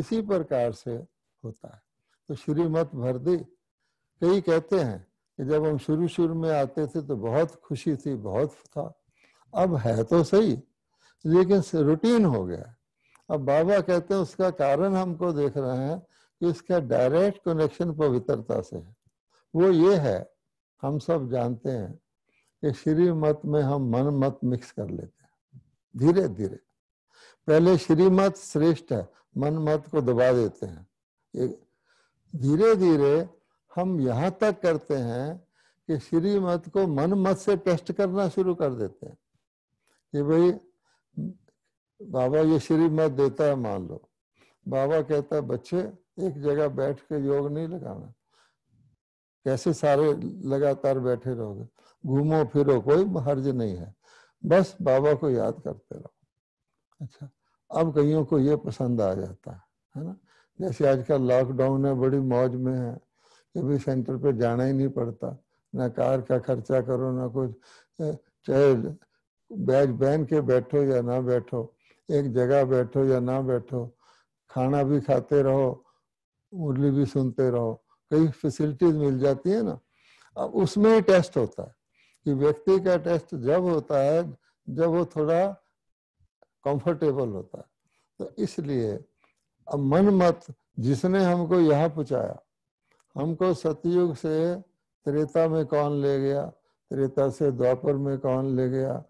इसी प्रकार से होता है तो श्रीमत भरदी कई कहते हैं कि जब हम शुरू शुरू में आते थे तो बहुत खुशी थी बहुत था अब है तो सही लेकिन रूटीन हो गया अब बाबा कहते हैं उसका कारण हमको देख रहे हैं कि इसका डायरेक्ट कनेक्शन पवित्रता से है वो ये है हम सब जानते हैं कि श्री मत में हम मन मत मिक्स कर लेते हैं धीरे धीरे पहले श्रीमत श्रेष्ठ है मन मत को दबा देते हैं धीरे धीरे हम यहाँ तक करते हैं कि श्रीमत को मन मत से टेस्ट करना शुरू कर देते हैं कि भाई बाबा ये शरीर मत देता है मान लो बाबा कहता है बच्चे एक जगह बैठ के योग नहीं लगाना कैसे सारे लगातार बैठे रहोगे घूमो फिरो कोई हर्ज नहीं है बस बाबा को याद करते रहो अच्छा अब कईयों को ये पसंद आ जाता है है ना जैसे आजकल लॉकडाउन है बड़ी मौज में है कभी सेंटर पर जाना ही नहीं पड़ता ना कार का खर्चा करो ना कुछ चाहे बैग पहन के बैठो या ना बैठो एक जगह बैठो या ना बैठो खाना भी खाते रहो मुरली भी सुनते रहो कई फैसिलिटीज मिल जाती है ना अब उसमें ही टेस्ट होता है कि व्यक्ति का टेस्ट जब होता है जब वो थोड़ा कंफर्टेबल होता है तो इसलिए अब मन मत जिसने हमको यहाँ पहुँचाया हमको सतयुग से त्रेता में कौन ले गया त्रेता से द्वापर में कौन ले गया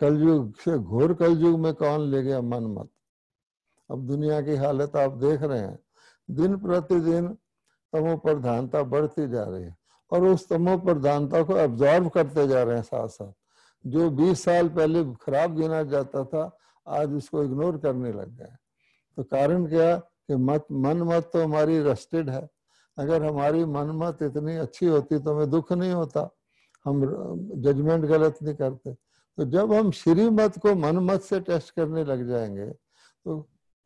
कलयुग से घोर कलयुग में कौन ले गया मन मत अब दुनिया की हालत आप देख रहे हैं दिन प्रतिदिन तमो प्रधानता बढ़ती जा रही है और उस तमो प्रधानता को ऑब्जॉर्व करते जा रहे हैं साथ साथ जो 20 साल पहले खराब गिना जाता था आज उसको इग्नोर करने लग गए तो कारण क्या कि मत मन मत तो हमारी रस्टेड है अगर हमारी मन मत इतनी अच्छी होती तो हमें दुख नहीं होता हम जजमेंट गलत नहीं करते तो जब हम श्रीमत को मनमत से टेस्ट करने लग जाएंगे तो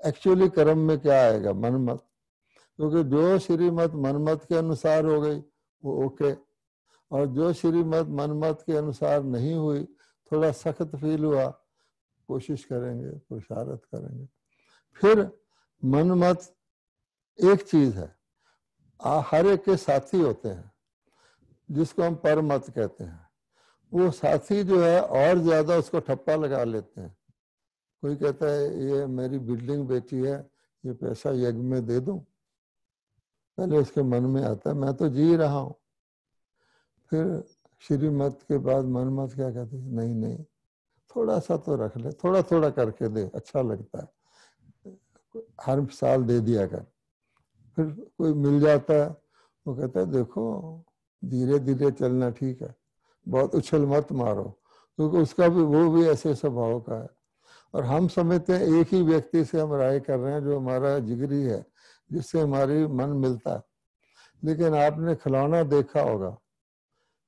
एक्चुअली कर्म में क्या आएगा मनमत क्योंकि तो जो श्रीमत मनमत के अनुसार हो गई वो ओके और जो श्रीमत मनमत के अनुसार नहीं हुई थोड़ा सख्त फील हुआ कोशिश करेंगे पुरुषारत करेंगे फिर मनमत एक चीज है हर एक के साथी होते हैं जिसको हम परमत कहते हैं वो साथी जो है और ज्यादा उसको ठप्पा लगा लेते हैं कोई कहता है ये मेरी बिल्डिंग बेची है ये पैसा यज्ञ में दे दो पहले उसके मन में आता है मैं तो जी रहा हूं फिर श्रीमत के बाद मनमत क्या कहते हैं नहीं नहीं थोड़ा सा तो रख ले थोड़ा थोड़ा करके दे अच्छा लगता है हर साल दे दिया कर फिर कोई मिल जाता है वो कहता है देखो धीरे धीरे चलना ठीक है बहुत उछल मत मारो क्योंकि तो उसका भी वो भी ऐसे स्वभाव का है और हम समझते हैं एक ही व्यक्ति से हम राय कर रहे हैं जो हमारा जिगरी है जिससे हमारी मन मिलता है लेकिन आपने खिलौना देखा होगा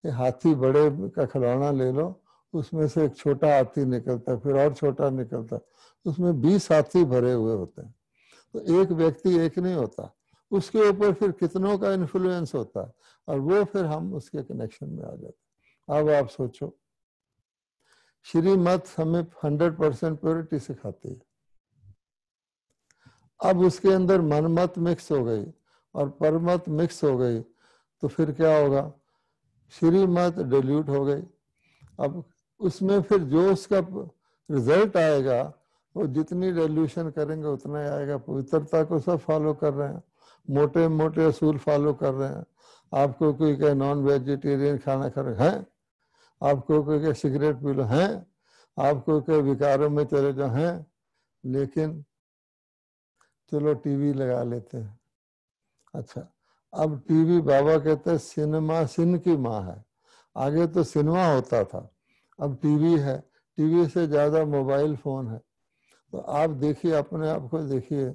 कि हाथी बड़े का खिलौना ले लो उसमें से एक छोटा हाथी निकलता फिर और छोटा निकलता उसमें बीस हाथी भरे हुए होते हैं तो एक व्यक्ति एक नहीं होता उसके ऊपर फिर कितनों का इन्फ्लुएंस होता है और वो फिर हम उसके कनेक्शन में आ जाते हैं अब आप सोचो श्रीमत हमें हंड्रेड परसेंट प्योरिटी सिखाते है अब उसके अंदर मनमत मिक्स हो गई और परमत मिक्स हो गई तो फिर क्या होगा श्रीमत डिल्यूट हो गई अब उसमें फिर जो उसका रिजल्ट आएगा वो जितनी रेल्यूशन करेंगे उतना ही आएगा पवित्रता को सब फॉलो कर रहे हैं मोटे मोटे असूल फॉलो कर रहे हैं आपको कोई कहे नॉन वेजिटेरियन खाना खा रहे हैं आपको कह सिगरेट पी लो हैं आपको कह विकारों में चले जो हैं लेकिन चलो टीवी लगा लेते हैं अच्छा अब टीवी बाबा कहते हैं सिनेमा सिन की माँ है आगे तो सिनेमा होता था अब टीवी है टीवी से ज़्यादा मोबाइल फ़ोन है तो आप देखिए अपने आप को देखिए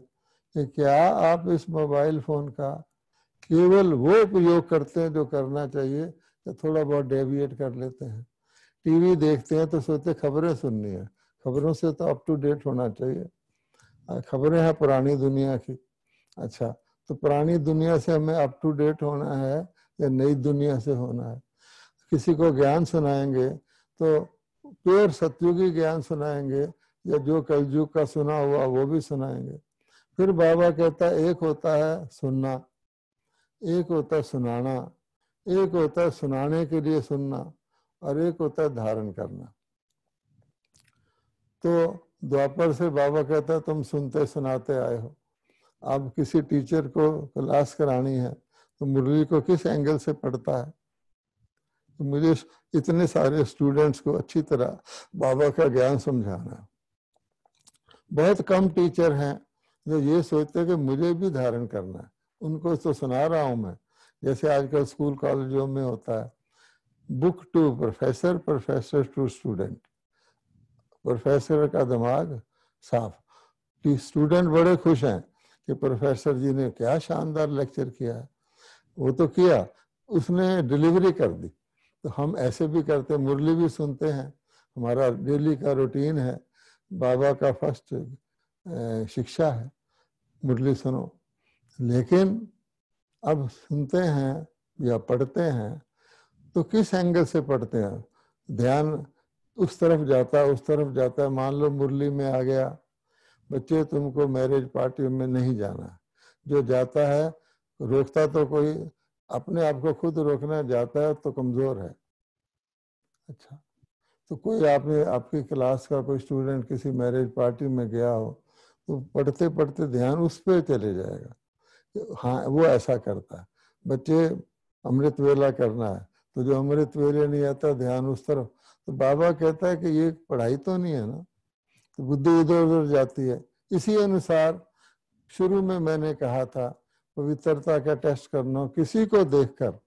कि क्या आप इस मोबाइल फ़ोन का केवल वो उपयोग करते हैं जो करना चाहिए तो थोड़ा बहुत डेविएट कर लेते हैं टीवी देखते हैं तो सोचते खबरें सुननी है खबरों से तो अप टू डेट होना चाहिए खबरें हैं पुरानी दुनिया की अच्छा तो पुरानी दुनिया से हमें अप टू डेट होना है या नई दुनिया से होना है किसी को ज्ञान सुनाएंगे तो प्योर सत्युगी ज्ञान सुनाएंगे या जो कलयुग का सुना हुआ वो भी सुनाएंगे फिर बाबा कहता है एक होता है सुनना एक होता है सुनाना एक होता है सुनाने के लिए सुनना और एक होता है धारण करना तो द्वापर से बाबा कहता है तुम सुनते सुनाते आए हो अब किसी टीचर को क्लास करानी है तो मुरली को किस एंगल से पढ़ता है तो मुझे इतने सारे स्टूडेंट्स को अच्छी तरह बाबा का ज्ञान समझाना बहुत कम टीचर हैं जो ये सोचते कि मुझे भी धारण करना है उनको तो सुना रहा हूं मैं जैसे आजकल स्कूल कॉलेजों में होता है book to professor professor to student professor का दिमाग साफ कि स्टूडेंट बड़े खुश हैं कि प्रोफेसर जी ने क्या शानदार लेक्चर किया वो तो किया उसने डिलीवरी कर दी तो हम ऐसे भी करते मुरली भी सुनते हैं हमारा डेली का रूटीन है बाबा का फर्स्ट शिक्षा है मुरली सुनो लेकिन अब सुनते हैं या पढ़ते हैं तो किस एंगल से पढ़ते हैं ध्यान उस तरफ जाता है उस तरफ जाता है मान लो मुरली में आ गया बच्चे तुमको मैरिज पार्टी में नहीं जाना जो जाता है रोकता तो कोई अपने आप को खुद रोकना जाता है तो कमजोर है अच्छा तो कोई आपने आपकी क्लास का कोई स्टूडेंट किसी मैरिज पार्टी में गया हो तो पढ़ते पढ़ते ध्यान उस पर चले जाएगा हाँ वो ऐसा करता है बच्चे अमृत वेला करना है तो जो अमृत वेले नहीं आता ध्यान उस तरफ तो बाबा कहता है कि ये पढ़ाई तो नहीं है ना तो बुद्धि इधर उधर जाती है इसी अनुसार शुरू में मैंने कहा था पवित्रता का टेस्ट करना किसी को देखकर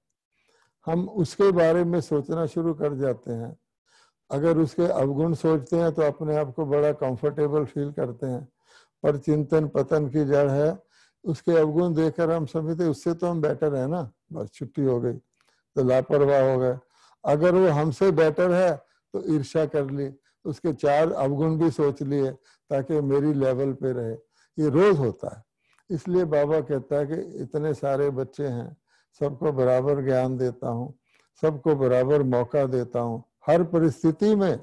हम उसके बारे में सोचना शुरू कर जाते हैं अगर उसके अवगुण सोचते हैं तो अपने आप को बड़ा कंफर्टेबल फील करते हैं पर चिंतन पतन की जड़ है उसके अवगुण देखकर हम समझते उससे तो हम बेटर है ना बस छुट्टी हो गई तो लापरवाह हो गए अगर वो हमसे बेटर है तो ईर्षा कर ली उसके चार अवगुण भी सोच लिए ताकि मेरी लेवल पे रहे ये रोज होता है इसलिए बाबा कहता है कि इतने सारे बच्चे हैं सबको बराबर ज्ञान देता हूँ सबको बराबर मौका देता हूँ हर परिस्थिति में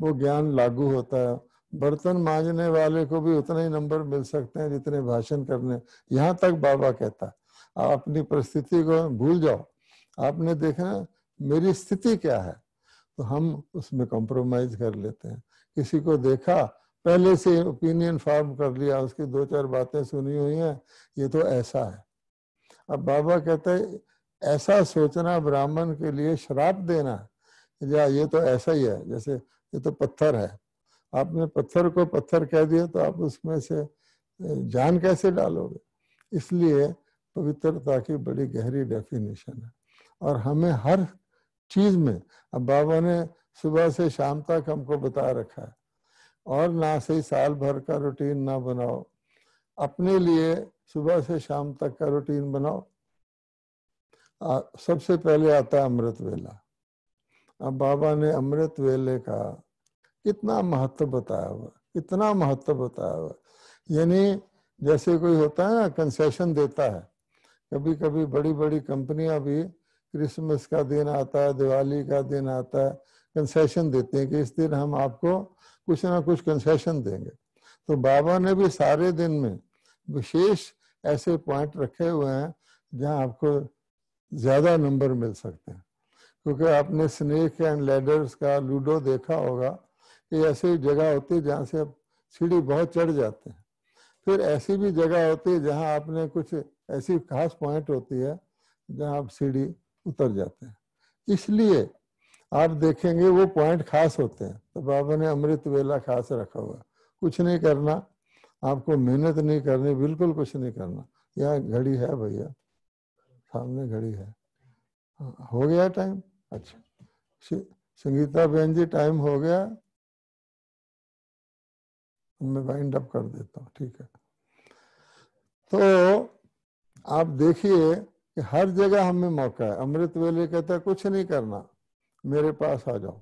वो ज्ञान लागू होता है बर्तन मांजने वाले को भी उतने ही नंबर मिल सकते हैं जितने भाषण करने यहाँ तक बाबा कहता है आप अपनी परिस्थिति को भूल जाओ आपने देखना मेरी स्थिति क्या है तो हम उसमें कॉम्प्रोमाइज कर लेते हैं किसी को देखा पहले से ओपिनियन फॉर्म कर लिया उसकी दो चार बातें सुनी हुई हैं ये तो ऐसा है अब बाबा कहते हैं ऐसा सोचना ब्राह्मण के लिए श्राप देना या ये तो ऐसा ही है जैसे ये तो पत्थर है आपने पत्थर को पत्थर कह दिया तो आप उसमें से जान कैसे डालोगे इसलिए पवित्रता की बड़ी गहरी डेफिनेशन है और हमें हर चीज में अब बाबा ने सुबह से शाम तक हमको बता रखा है और ना सही साल भर का रूटीन ना बनाओ अपने लिए सुबह से शाम तक का रूटीन बनाओ आ, सबसे पहले आता है अमृत वेला अब बाबा ने अमृत वेले का कितना महत्व बताया हुआ कितना महत्व बताया हुआ यानी जैसे कोई होता है ना कंसेशन देता है कभी कभी बड़ी बड़ी कंपनियां भी क्रिसमस का दिन आता है दिवाली का दिन आता है कंसेशन देते हैं कि इस दिन हम आपको कुछ ना कुछ कंसेशन देंगे तो बाबा ने भी सारे दिन में विशेष ऐसे पॉइंट रखे हुए हैं जहां आपको ज़्यादा नंबर मिल सकते हैं क्योंकि आपने स्नेक एंड लेडर्स का लूडो देखा होगा ये ऐसी जगह होती है जहाँ से सीढ़ी बहुत चढ़ जाते हैं फिर ऐसी भी जगह होती है जहाँ आपने कुछ ऐसी खास पॉइंट होती है जहाँ आप सीढ़ी उतर जाते हैं इसलिए आप देखेंगे वो पॉइंट खास होते हैं तो बाबा ने अमृत वेला खास रखा हुआ कुछ नहीं करना आपको मेहनत नहीं करनी बिल्कुल कुछ नहीं करना यहाँ घड़ी है भैया सामने घड़ी है हाँ, हो गया टाइम अच्छा संगीता बहन जी टाइम हो गया मैं वाइंड अप कर देता हूँ ठीक है तो आप देखिए कि हर जगह हमें मौका है अमृत वेले कहता है कुछ नहीं करना मेरे पास आ जाओ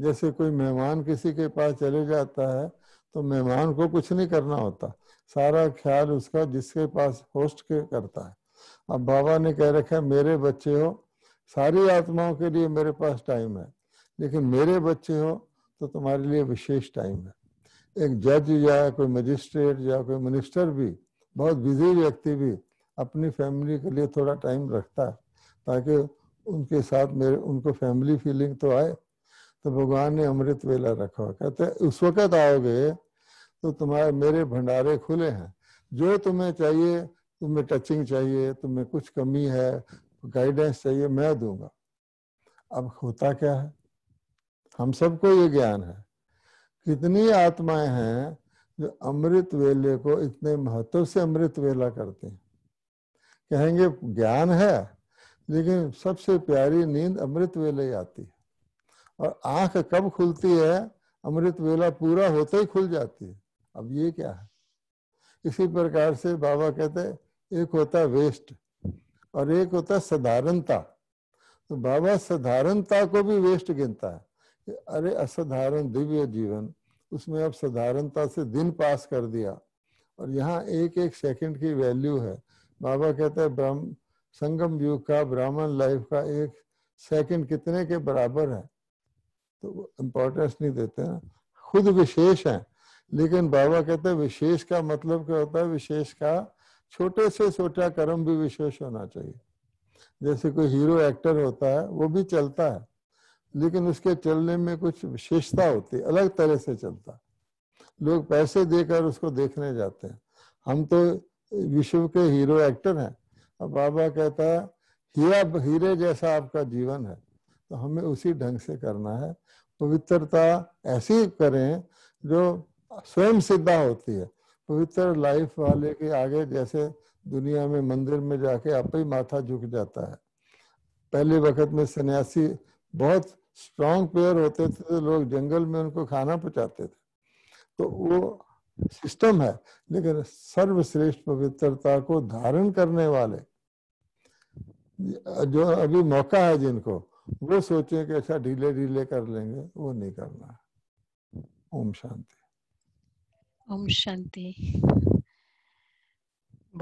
जैसे कोई मेहमान किसी के पास चले जाता है तो मेहमान को कुछ नहीं करना होता सारा ख्याल उसका जिसके पास होस्ट के करता है अब बाबा ने कह रखा है मेरे बच्चे हो सारी आत्माओं के लिए मेरे पास टाइम है लेकिन मेरे बच्चे हो तो तुम्हारे लिए विशेष टाइम है एक जज या कोई मजिस्ट्रेट या कोई मिनिस्टर भी बहुत बिजी व्यक्ति भी अपनी फैमिली के लिए थोड़ा टाइम रखता है ताकि उनके साथ मेरे उनको फैमिली फीलिंग तो आए तो भगवान ने अमृत वेला रखा कहते उस वक्त आओगे तो तुम्हारे मेरे भंडारे खुले हैं जो तुम्हें चाहिए तुम्हें टचिंग चाहिए तुम्हें कुछ कमी है गाइडेंस चाहिए मैं दूंगा अब होता क्या है हम सबको ये ज्ञान है कितनी आत्माएं हैं जो अमृत वेले को इतने महत्व से अमृत वेला करते हैं कहेंगे ज्ञान है लेकिन सबसे प्यारी नींद अमृत वेले आती है और आंख कब खुलती है अमृत वेला पूरा होते ही खुल जाती है अब ये क्या है इसी प्रकार से बाबा कहते एक होता वेस्ट और एक होता साधारणता तो बाबा साधारणता को भी वेस्ट गिनता है अरे असाधारण दिव्य जीवन उसमें अब साधारणता से दिन पास कर दिया और यहाँ एक एक सेकंड की वैल्यू है बाबा कहते हैं ब्रह्म संगम युग का ब्राह्मण लाइफ का एक सेकंड कितने के बराबर है तो इम्पोर्टेंस नहीं देते ना खुद विशेष है लेकिन बाबा कहते हैं विशेष का मतलब क्या होता है विशेष का छोटे से छोटा कर्म भी विशेष होना चाहिए जैसे कोई हीरो एक्टर होता है वो भी चलता है लेकिन उसके चलने में कुछ विशेषता होती अलग तरह से चलता लोग पैसे देकर उसको देखने जाते हैं हम तो विश्व के हीरो एक्टर हैं अब बाबा कहता है हीरा हीरे जैसा आपका जीवन है तो हमें उसी ढंग से करना है पवित्रता ऐसी करें जो स्वयं सिद्धा होती है पवित्र लाइफ वाले के आगे जैसे दुनिया में मंदिर में जाके आप ही माथा झुक जाता है पहले वक्त में सन्यासी बहुत स्ट्रांग प्लेयर होते थे तो लोग जंगल में उनको खाना पहुंचाते थे तो वो सिस्टम है लेकिन सर्वश्रेष्ठ पवित्रता को धारण करने वाले जो अभी मौका है जिनको वो सोचे कि ऐसा अच्छा, ढीले ढीले कर लेंगे वो नहीं करना ओम शांति ओम शांति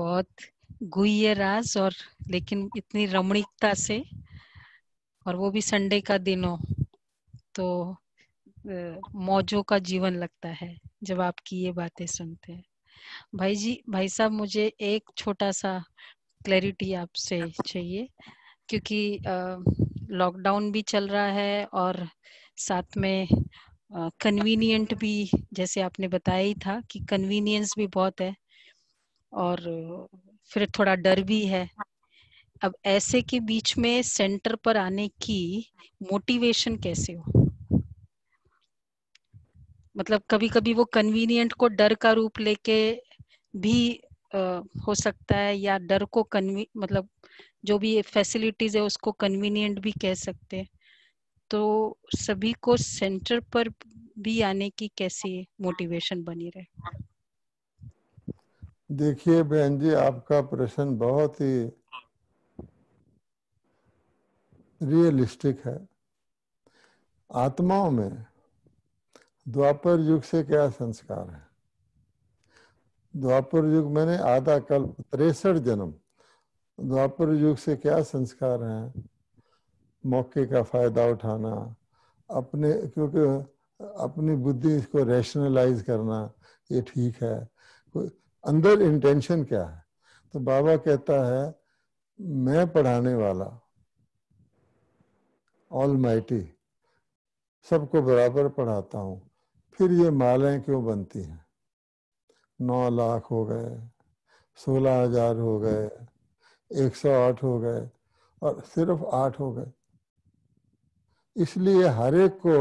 बहुत गुह्य राज और लेकिन इतनी रमणीकता से और वो भी संडे का दिन हो तो मौजों का जीवन लगता है जब आपकी ये बातें सुनते हैं भाई जी भाई साहब मुझे एक छोटा सा क्लैरिटी आपसे चाहिए क्योंकि लॉकडाउन भी चल रहा है और साथ में कन्वीनियंट भी जैसे आपने बताया ही था कि कन्वीनियंस भी बहुत है और फिर थोड़ा डर भी है अब ऐसे के बीच में सेंटर पर आने की मोटिवेशन कैसे हो मतलब कभी कभी वो कन्वीनियंट को डर का रूप लेके भी आ, हो सकता है या डर को कन्वी मतलब जो भी फैसिलिटीज है उसको कन्वीनियंट भी कह सकते हैं तो सभी को सेंटर पर भी आने की कैसी मोटिवेशन बनी रहे देखिए बहन जी आपका प्रश्न बहुत ही रियलिस्टिक है आत्माओं में द्वापर युग से क्या संस्कार है द्वापर युग मैंने आधा कल्प तिरसठ जन्म द्वापर युग से क्या संस्कार है मौके का फायदा उठाना अपने क्योंकि अपनी बुद्धि इसको रैशनलाइज करना ये ठीक है अंदर इंटेंशन क्या है तो बाबा कहता है मैं पढ़ाने वाला ऑल माइटी सबको बराबर पढ़ाता हूँ फिर ये माले क्यों बनती हैं नौ लाख हो गए सोलह हजार हो गए एक सौ आठ हो गए और सिर्फ आठ हो गए इसलिए हर एक को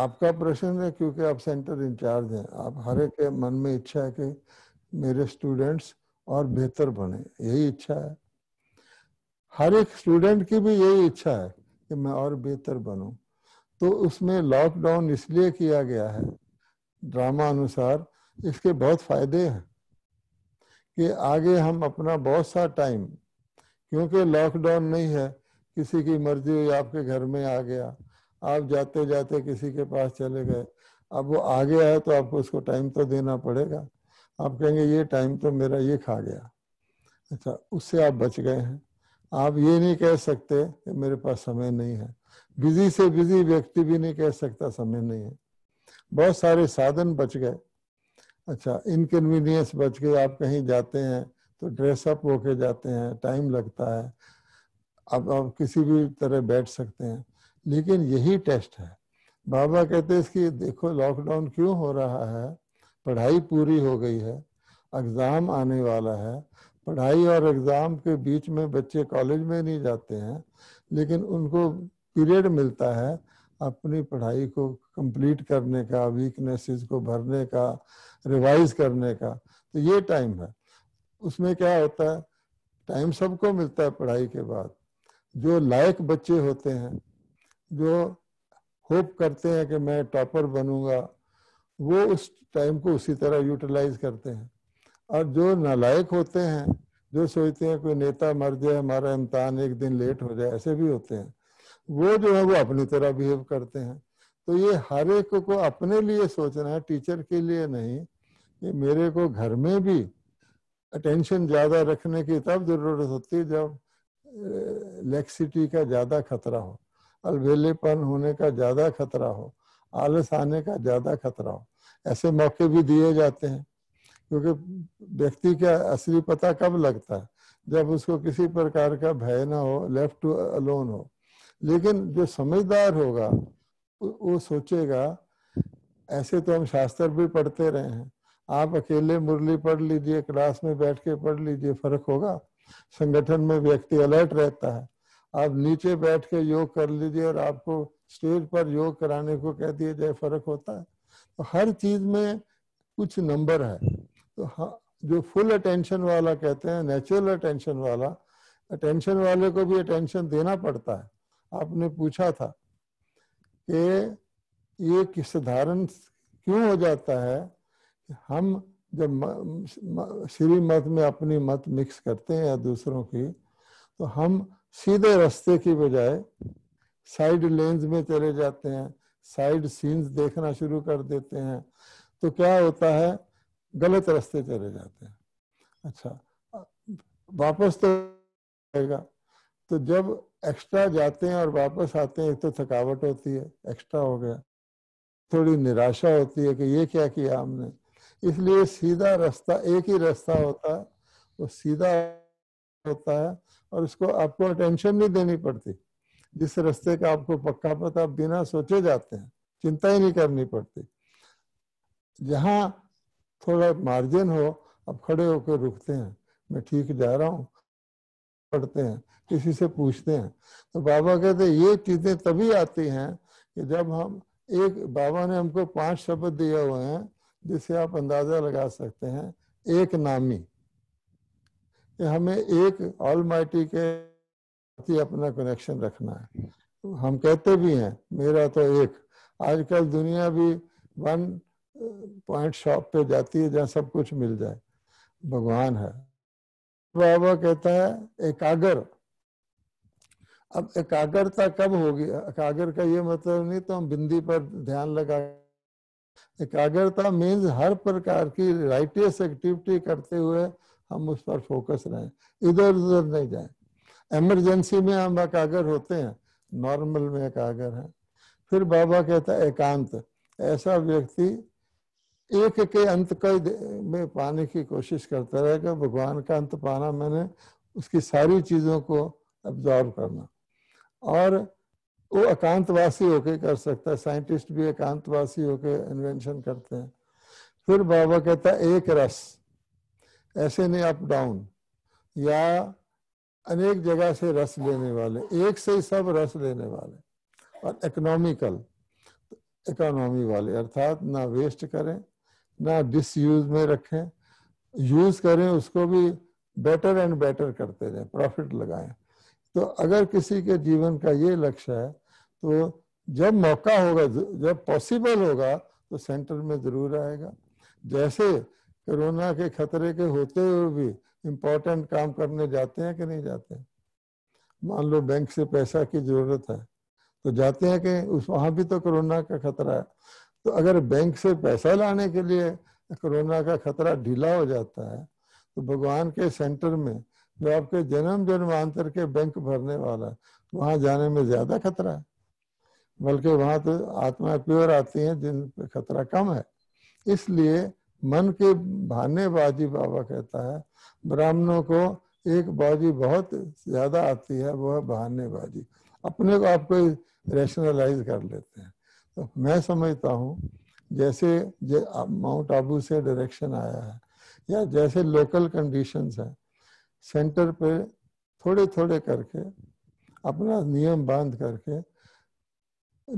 आपका प्रश्न है क्योंकि आप सेंटर इंचार्ज हैं आप हर एक के मन में इच्छा है कि मेरे स्टूडेंट्स और बेहतर बने यही इच्छा है हर एक स्टूडेंट की भी यही इच्छा है कि मैं और बेहतर बनूं तो उसमें लॉकडाउन इसलिए किया गया है ड्रामा अनुसार इसके बहुत फायदे हैं कि आगे हम अपना बहुत सा टाइम क्योंकि लॉकडाउन नहीं है किसी की मर्जी हुई आपके घर में आ गया आप जाते जाते किसी के पास चले गए अब वो आ गया है तो आपको उसको टाइम तो देना पड़ेगा आप कहेंगे ये टाइम तो मेरा ये खा गया अच्छा उससे आप बच गए हैं आप ये नहीं कह सकते कि मेरे पास समय नहीं है बिजी से बिजी व्यक्ति भी नहीं कह सकता समय नहीं है बहुत सारे साधन बच गए अच्छा इनकन्वीनियंस बच गए आप कहीं जाते हैं तो ड्रेसअप होके जाते हैं टाइम लगता है आप, आप किसी भी तरह बैठ सकते हैं लेकिन यही टेस्ट है बाबा कहते हैं इसकी देखो लॉकडाउन क्यों हो रहा है पढ़ाई पूरी हो गई है एग्ज़ाम आने वाला है पढ़ाई और एग्ज़ाम के बीच में बच्चे कॉलेज में नहीं जाते हैं लेकिन उनको पीरियड मिलता है अपनी पढ़ाई को कंप्लीट करने का वीकनेसेस को भरने का रिवाइज करने का तो ये टाइम है उसमें क्या होता है टाइम सबको मिलता है पढ़ाई के बाद जो लायक बच्चे होते हैं जो होप करते हैं कि मैं टॉपर बनूंगा वो उस टाइम को उसी तरह यूटिलाइज करते हैं और जो नालायक होते हैं जो सोचते हैं कोई नेता मर जाए हमारा इम्तहान एक दिन लेट हो जाए ऐसे भी होते हैं वो जो है वो अपनी तरह बिहेव करते हैं तो ये हर एक को अपने लिए सोचना है टीचर के लिए नहीं कि मेरे को घर में भी अटेंशन ज़्यादा रखने की तब ज़रूरत होती है जब लेक्सिटी का ज़्यादा खतरा हो अलबेलेपन होने का ज़्यादा खतरा हो आलस आने का ज़्यादा खतरा हो ऐसे मौके भी दिए जाते हैं क्योंकि व्यक्ति का असली पता कब लगता है जब उसको किसी प्रकार का भय ना हो लेफ्ट टू अलोन हो लेकिन जो समझदार होगा वो सोचेगा ऐसे तो हम शास्त्र भी पढ़ते रहे हैं आप अकेले मुरली पढ़ लीजिए क्लास में बैठ के पढ़ लीजिए फर्क होगा संगठन में व्यक्ति अलर्ट रहता है आप नीचे बैठ के योग कर लीजिए और आपको स्टेज पर योग कराने को कह दिया जाए फर्क होता है तो हर चीज में कुछ नंबर है तो हाँ, जो फुल अटेंशन वाला कहते हैं नेचुरल अटेंशन वाला अटेंशन वाले को भी अटेंशन देना पड़ता है आपने पूछा था कि ये किस धारण क्यों हो जाता है हम जब श्री मत में अपनी मत मिक्स करते हैं या दूसरों की तो हम सीधे रास्ते की बजाय साइड लेंस में चले जाते हैं साइड सीन्स देखना शुरू कर देते हैं तो क्या होता है गलत रास्ते चले जाते हैं अच्छा वापस तो आएगा तो जब एक्स्ट्रा जाते हैं और वापस आते हैं तो थकावट होती है एक्स्ट्रा हो गया थोड़ी निराशा होती है कि ये क्या किया हमने इसलिए सीधा रास्ता एक ही रास्ता होता है वो सीधा होता है और उसको आपको अटेंशन नहीं देनी पड़ती जिस रास्ते का आपको पक्का पता बिना सोचे जाते हैं चिंता ही नहीं करनी पड़ती जहाँ थोड़ा मार्जिन हो अब खड़े होकर रुकते हैं मैं ठीक जा रहा हूँ पढ़ते हैं किसी से पूछते हैं तो बाबा कहते ये चीज़ें तभी आती हैं कि जब हम एक बाबा ने हमको पांच शब्द दिए हुए हैं जिसे आप अंदाजा लगा सकते हैं एक नामी कि हमें एक ऑल माइटी के अपना कनेक्शन रखना है हम कहते भी हैं मेरा तो एक आजकल दुनिया भी वन पॉइंट शॉप पे जाती है जहाँ सब कुछ मिल जाए भगवान है बाबा कहता है एकाग्र अब एकाग्रता कब होगी एकाग्र का ये मतलब नहीं तो हम बिंदी पर ध्यान लगा एकाग्रता मीन्स हर प्रकार की राइटियस एक्टिविटी करते हुए हम उस पर फोकस रहें इधर उधर नहीं जाए इमरजेंसी में हम एकाग्र होते हैं नॉर्मल में एकाग्र है फिर बाबा कहता है एकांत ऐसा व्यक्ति एक के अंत को में पाने की कोशिश करता रहेगा भगवान का अंत पाना मैंने उसकी सारी चीज़ों को ऑब्जॉर्व करना और वो एकांतवासी होके कर सकता है साइंटिस्ट भी एकांतवासी होके इन्वेंशन करते हैं फिर बाबा कहता है एक रस ऐसे नहीं अप डाउन या अनेक जगह से रस लेने वाले एक से ही सब रस लेने वाले और इकोनॉमिकल इकोनॉमी वाले अर्थात ना वेस्ट करें ना यूज में रखें यूज करें उसको भी बेटर एंड बेटर करते रहें प्रॉफिट लगाएं तो अगर किसी के जीवन का ये लक्ष्य है तो जब मौका होगा जब पॉसिबल होगा तो सेंटर में जरूर आएगा जैसे कोरोना के खतरे के होते हुए भी इम्पोर्टेंट काम करने जाते हैं कि नहीं जाते मान लो बैंक से पैसा की जरूरत है तो जाते हैं कि उस वहां भी तो कोरोना का खतरा है तो अगर बैंक से पैसा लाने के लिए कोरोना का खतरा ढीला हो जाता है तो भगवान के सेंटर में जो आपके जन्म जन्मांतर के बैंक भरने वाला है वहां जाने में ज्यादा खतरा है बल्कि वहां तो आत्मा प्योर आती हैं जिन पे खतरा कम है इसलिए मन के भाने बाजी बाबा कहता है ब्राह्मणों को एक बाजी बहुत ज्यादा आती है वो बहाने बहानेबाजी अपने को आपको रैशनलाइज कर लेते हैं तो मैं समझता हूँ जैसे माउंट आबू से डायरेक्शन आया है या जैसे लोकल कंडीशंस हैं सेंटर पे थोड़े थोड़े करके अपना नियम बांध करके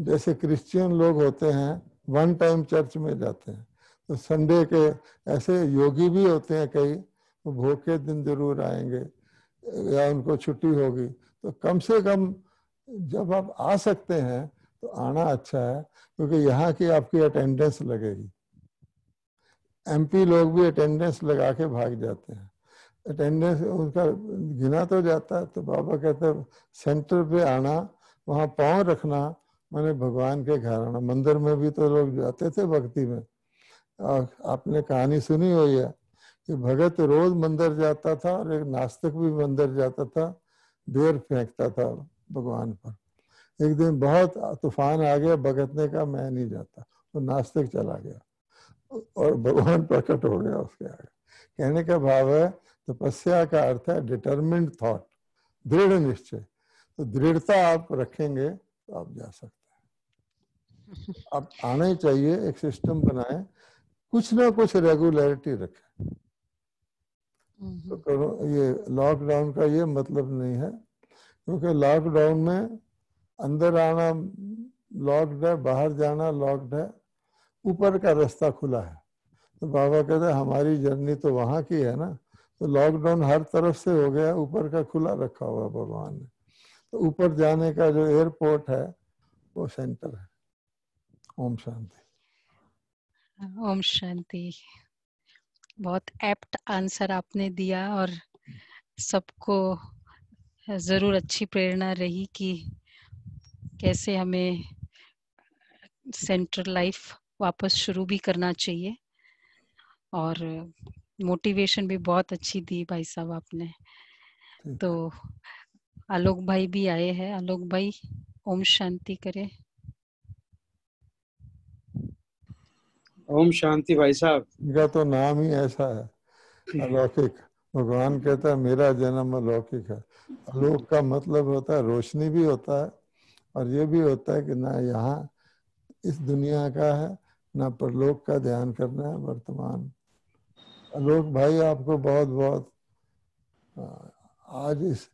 जैसे क्रिश्चियन लोग होते हैं वन टाइम चर्च में जाते हैं तो संडे के ऐसे योगी भी होते हैं कई वो भोग के दिन जरूर आएंगे या उनको छुट्टी होगी तो कम से कम जब आप आ सकते हैं तो आना अच्छा है क्योंकि यहाँ की आपकी अटेंडेंस लगेगी एमपी लोग भी अटेंडेंस लगा के भाग जाते हैं अटेंडेंस उनका गिना तो जाता है तो बाबा कहते हैं सेंटर पे आना वहाँ पाँव रखना मैंने भगवान के घर आना मंदिर में भी तो लोग जाते थे भक्ति में और आपने कहानी सुनी हुई है कि भगत रोज मंदिर जाता था और एक नास्तिक भी मंदिर जाता था बेर फेंकता था भगवान पर एक दिन बहुत तूफान आ गया भगतने का मैं नहीं जाता वो तो नास्तिक चला गया और भगवान प्रकट हो गया उसके आगे कहने का भाव है तपस्या का अर्थ है डिटर्मिंड थॉट दृढ़ निश्चय तो दृढ़ता आप रखेंगे तो आप जा सकते हैं आप आना ही चाहिए एक सिस्टम बनाए कुछ ना कुछ रेगुलरिटी रखे हम्म। तो ये लॉकडाउन का ये मतलब नहीं है क्योंकि लॉकडाउन में अंदर आना लॉक्ड है बाहर जाना लॉक्ड है ऊपर का रास्ता खुला है तो बाबा कहते हमारी जर्नी तो वहां की है ना तो लॉकडाउन हर तरफ से हो गया ऊपर का खुला रखा हुआ भगवान ने तो ऊपर जाने का जो एयरपोर्ट है वो सेंटर है ओम शांति ओम शांति बहुत एप्ट आंसर आपने दिया और सबको जरूर अच्छी प्रेरणा रही कि कैसे हमें सेंट्रल लाइफ वापस शुरू भी करना चाहिए और मोटिवेशन भी बहुत अच्छी दी भाई साहब आपने तो आलोक भाई भी आए हैं आलोक भाई ओम शांति करे ओम शांति भाई साहब इनका तो नाम ही ऐसा है अलौकिक भगवान कहता है मेरा जन्म अलौकिक है आलोक का मतलब होता है रोशनी भी होता है और ये भी होता है कि ना यहाँ इस दुनिया का है ना परलोक का ध्यान करना है वर्तमान लोग भाई आपको बहुत बहुत आज इस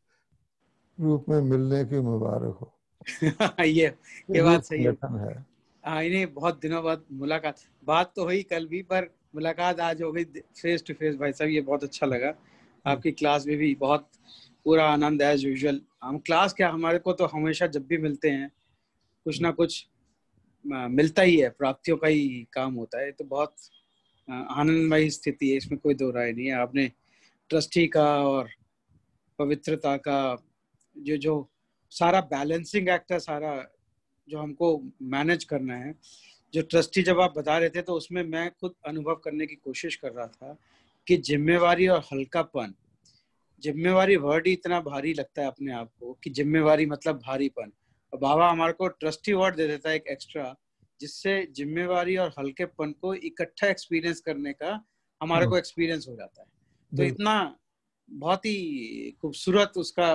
रूप में मिलने की मुबारक हो ये ये बात सही है हाँ इन्हें बहुत दिनों बाद मुलाकात बात तो हुई कल भी पर मुलाकात आज हो गई फेस टू फेस भाई साहब ये बहुत अच्छा लगा हम्म। आपकी क्लास में भी बहुत पूरा आनंद एज यूजल हम क्लास क्या हमारे को तो हमेशा जब भी मिलते हैं कुछ ना कुछ मिलता ही है प्राप्तियों का ही काम होता है तो बहुत आनंदमय स्थिति है इसमें कोई दो राय नहीं है आपने ट्रस्टी का और पवित्रता का जो जो सारा बैलेंसिंग एक्ट है सारा जो हमको मैनेज करना है जो ट्रस्टी जब आप बता रहे थे तो उसमें मैं खुद अनुभव करने की कोशिश कर रहा था कि जिम्मेवारी और हल्कापन जिम्मेवारी वर्ड ही इतना भारी लगता है अपने आप को कि जिम्मेवारी मतलब भारीपन और बाबा हमारे को ट्रस्टी वर्ड दे देता है एक एक्स्ट्रा जिससे जिम्मेवारी और हल्केपन को इकट्ठा एक्सपीरियंस करने का हमारे को एक्सपीरियंस हम्म। हो जाता है तो इतना बहुत ही खूबसूरत उसका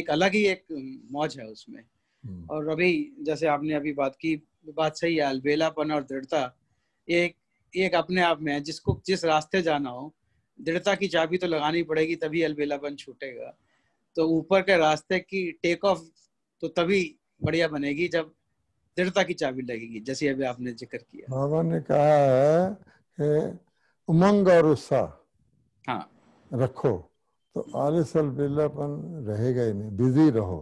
एक अलग ही एक मौज है उसमें हम्म। और अभी जैसे आपने अभी बात की बात सही है अलबेलापन और दृढ़ता एक एक अपने आप में है जिसको जिस रास्ते जाना हो दृढ़ता की चाबी तो लगानी पड़ेगी तभी अलबेलापन छूटेगा तो ऊपर के रास्ते की टेक ऑफ तो तभी बढ़िया बनेगी जब दृढ़ता की चाबी लगेगी जैसे अभी आपने जिक्र किया बाबा ने कहा है उमंग और उत्साह हाँ रखो तो आलस अलबेलापन रहेगा ही नहीं बिजी रहो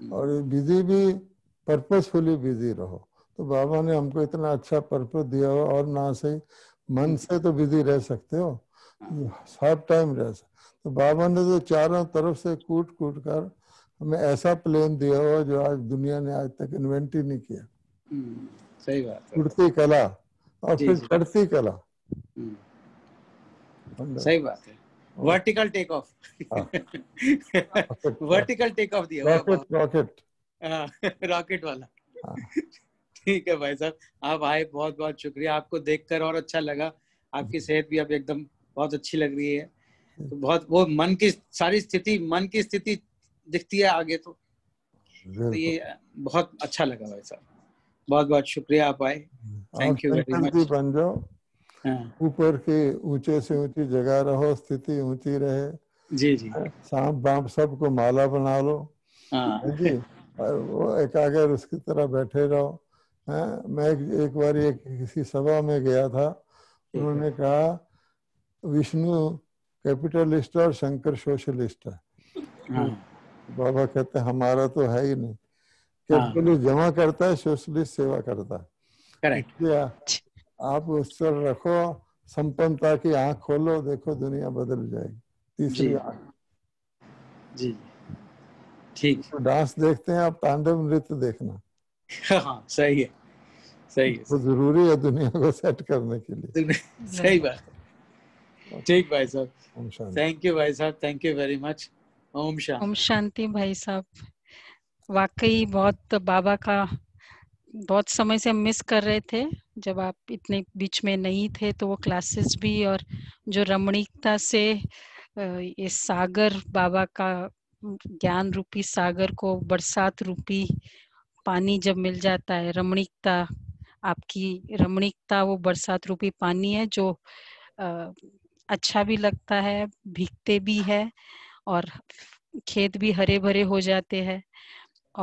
हम्म। और बिजी भी पर्पसफुली बिजी रहो तो बाबा ने हमको इतना अच्छा पर्पज दिया हो और ना सही मन से तो बिजी रह सकते हो हर टाइम रह सकते तो बाबा ने तो चारों तरफ से कूट कूट कर हमें ऐसा प्लेन दिया हुआ जो आज दुनिया ने आज तक इन्वेंट ही नहीं किया हम्म, सही बात उड़ती कला और फिर चढ़ती कला हम्म, सही बात है vertical take off vertical take off दिया रॉकेट रॉकेट रॉकेट वाला हाँ। ठीक है भाई साहब आप आए बहुत बहुत शुक्रिया आपको देखकर और अच्छा लगा आपकी सेहत भी अब एकदम बहुत अच्छी लग रही है हम्म। तो बहुत वो मन की सारी स्थिति मन की स्थिति दिखती है आगे तो, तो ये बहुत अच्छा लगा भाई साहब बहुत बहुत शुक्रिया आप आए थैंक यू वेरी मच बन जाओ हाँ। ऊपर की ऊंचे से ऊंची जगह रहो स्थिति ऊंची रहे जी जी सांप हाँ, बाप सबको माला बना लो हाँ। जी और वो एकाग्र उसकी तरह बैठे रहो है? मैं एक बार एक किसी सभा में गया था उन्होंने कहा विष्णु कैपिटलिस्ट और शंकर सोशलिस्ट है हाँ। बाबा कहते हमारा तो है ही नहीं हाँ। कैपिटलिस्ट जमा करता है सोशलिस्ट सेवा करता है आप उस पर रखो संपन्नता की आंख खोलो देखो दुनिया बदल जाएगी तीसरी आंख जी ठीक तो डांस देखते हैं आप तांडव नृत्य देखना हाँ, हाँ सही है सही है तो जरूरी है दुनिया को सेट करने के लिए सही बात ठीक भाई साहब थैंक यू भाई साहब थैंक यू वेरी मच ओम शांति ओम शांति भाई साहब वाकई बहुत बाबा का बहुत समय से हम मिस कर रहे थे जब आप इतने बीच में नहीं थे तो वो क्लासेस भी और जो रमणीकता से ये सागर बाबा का ज्ञान रूपी सागर को बरसात रूपी पानी जब मिल जाता है रमणीकता आपकी रमणीकता वो बरसात रूपी पानी है जो अच्छा भी लगता है भीगते भी है और खेत भी हरे भरे हो जाते हैं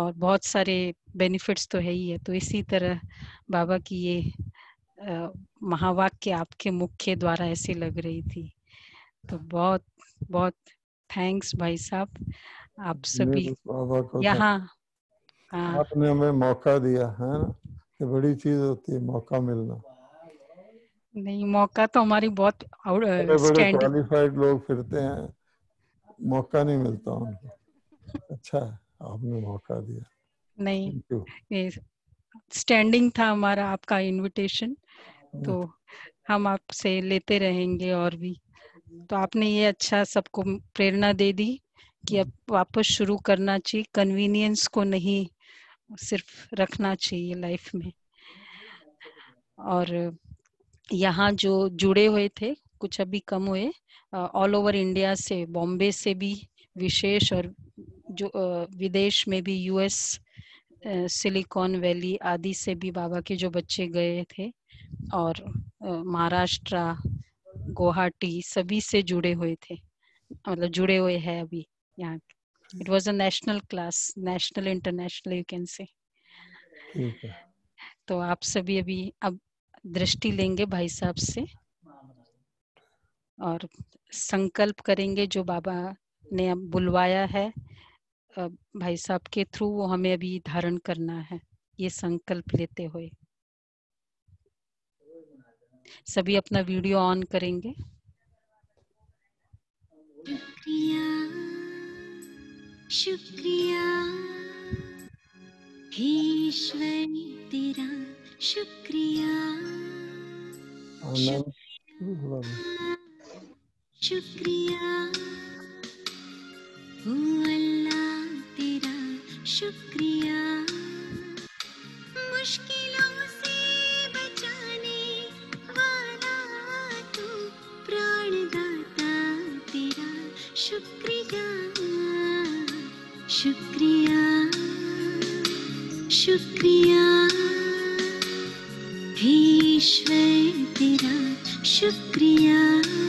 और बहुत सारे बेनिफिट्स तो है ही है तो इसी तरह बाबा की ये महावाक्य आपके मुख के द्वारा ऐसी लग रही थी तो बहुत बहुत थैंक्स भाई साहब आप सभी तो यहाँ हाँ। आपने हमें मौका दिया है ना ये बड़ी चीज होती है मौका मिलना नहीं मौका तो हमारी बहुत क्वालिफाइड uh, लोग फिरते हैं मौका नहीं मिलता उनको अच्छा आपने मौका दिया नहीं स्टैंडिंग था हमारा आपका इनविटेशन हम्म। तो हम आपसे लेते रहेंगे और भी तो आपने ये अच्छा सबको प्रेरणा दे दी कि अब वापस शुरू करना चाहिए कन्वीनियंस को नहीं सिर्फ रखना चाहिए लाइफ में और यहाँ जो जुड़े हुए थे कुछ अभी कम हुए ऑल ओवर इंडिया से बॉम्बे से भी विशेष और जो विदेश में भी यूएस सिलिकॉन वैली आदि से भी बाबा के जो बच्चे गए थे और महाराष्ट्र गुवाहाटी सभी से जुड़े हुए थे मतलब जुड़े हुए हैं अभी यहाँ it was a national class national international you can say तो आप सभी अभी अब दृष्टि लेंगे भाई साहब से और संकल्प करेंगे जो बाबा ने अब बुलवाया है भाई साहब के थ्रू वो हमें अभी धारण करना है ये संकल्प लेते हुए सभी अपना वीडियो ऑन करेंगे शुक्रिया शुक्रिया ईश्वर तेरा शुक्रिया शुक्रिया अल्लाह तेरा शुक्रिया मुश्किलों से बचाने वाला तू प्राणदाता तेरा शुक्रिया शुक्रिया शुक्रिया भीष्म तेरा शुक्रिया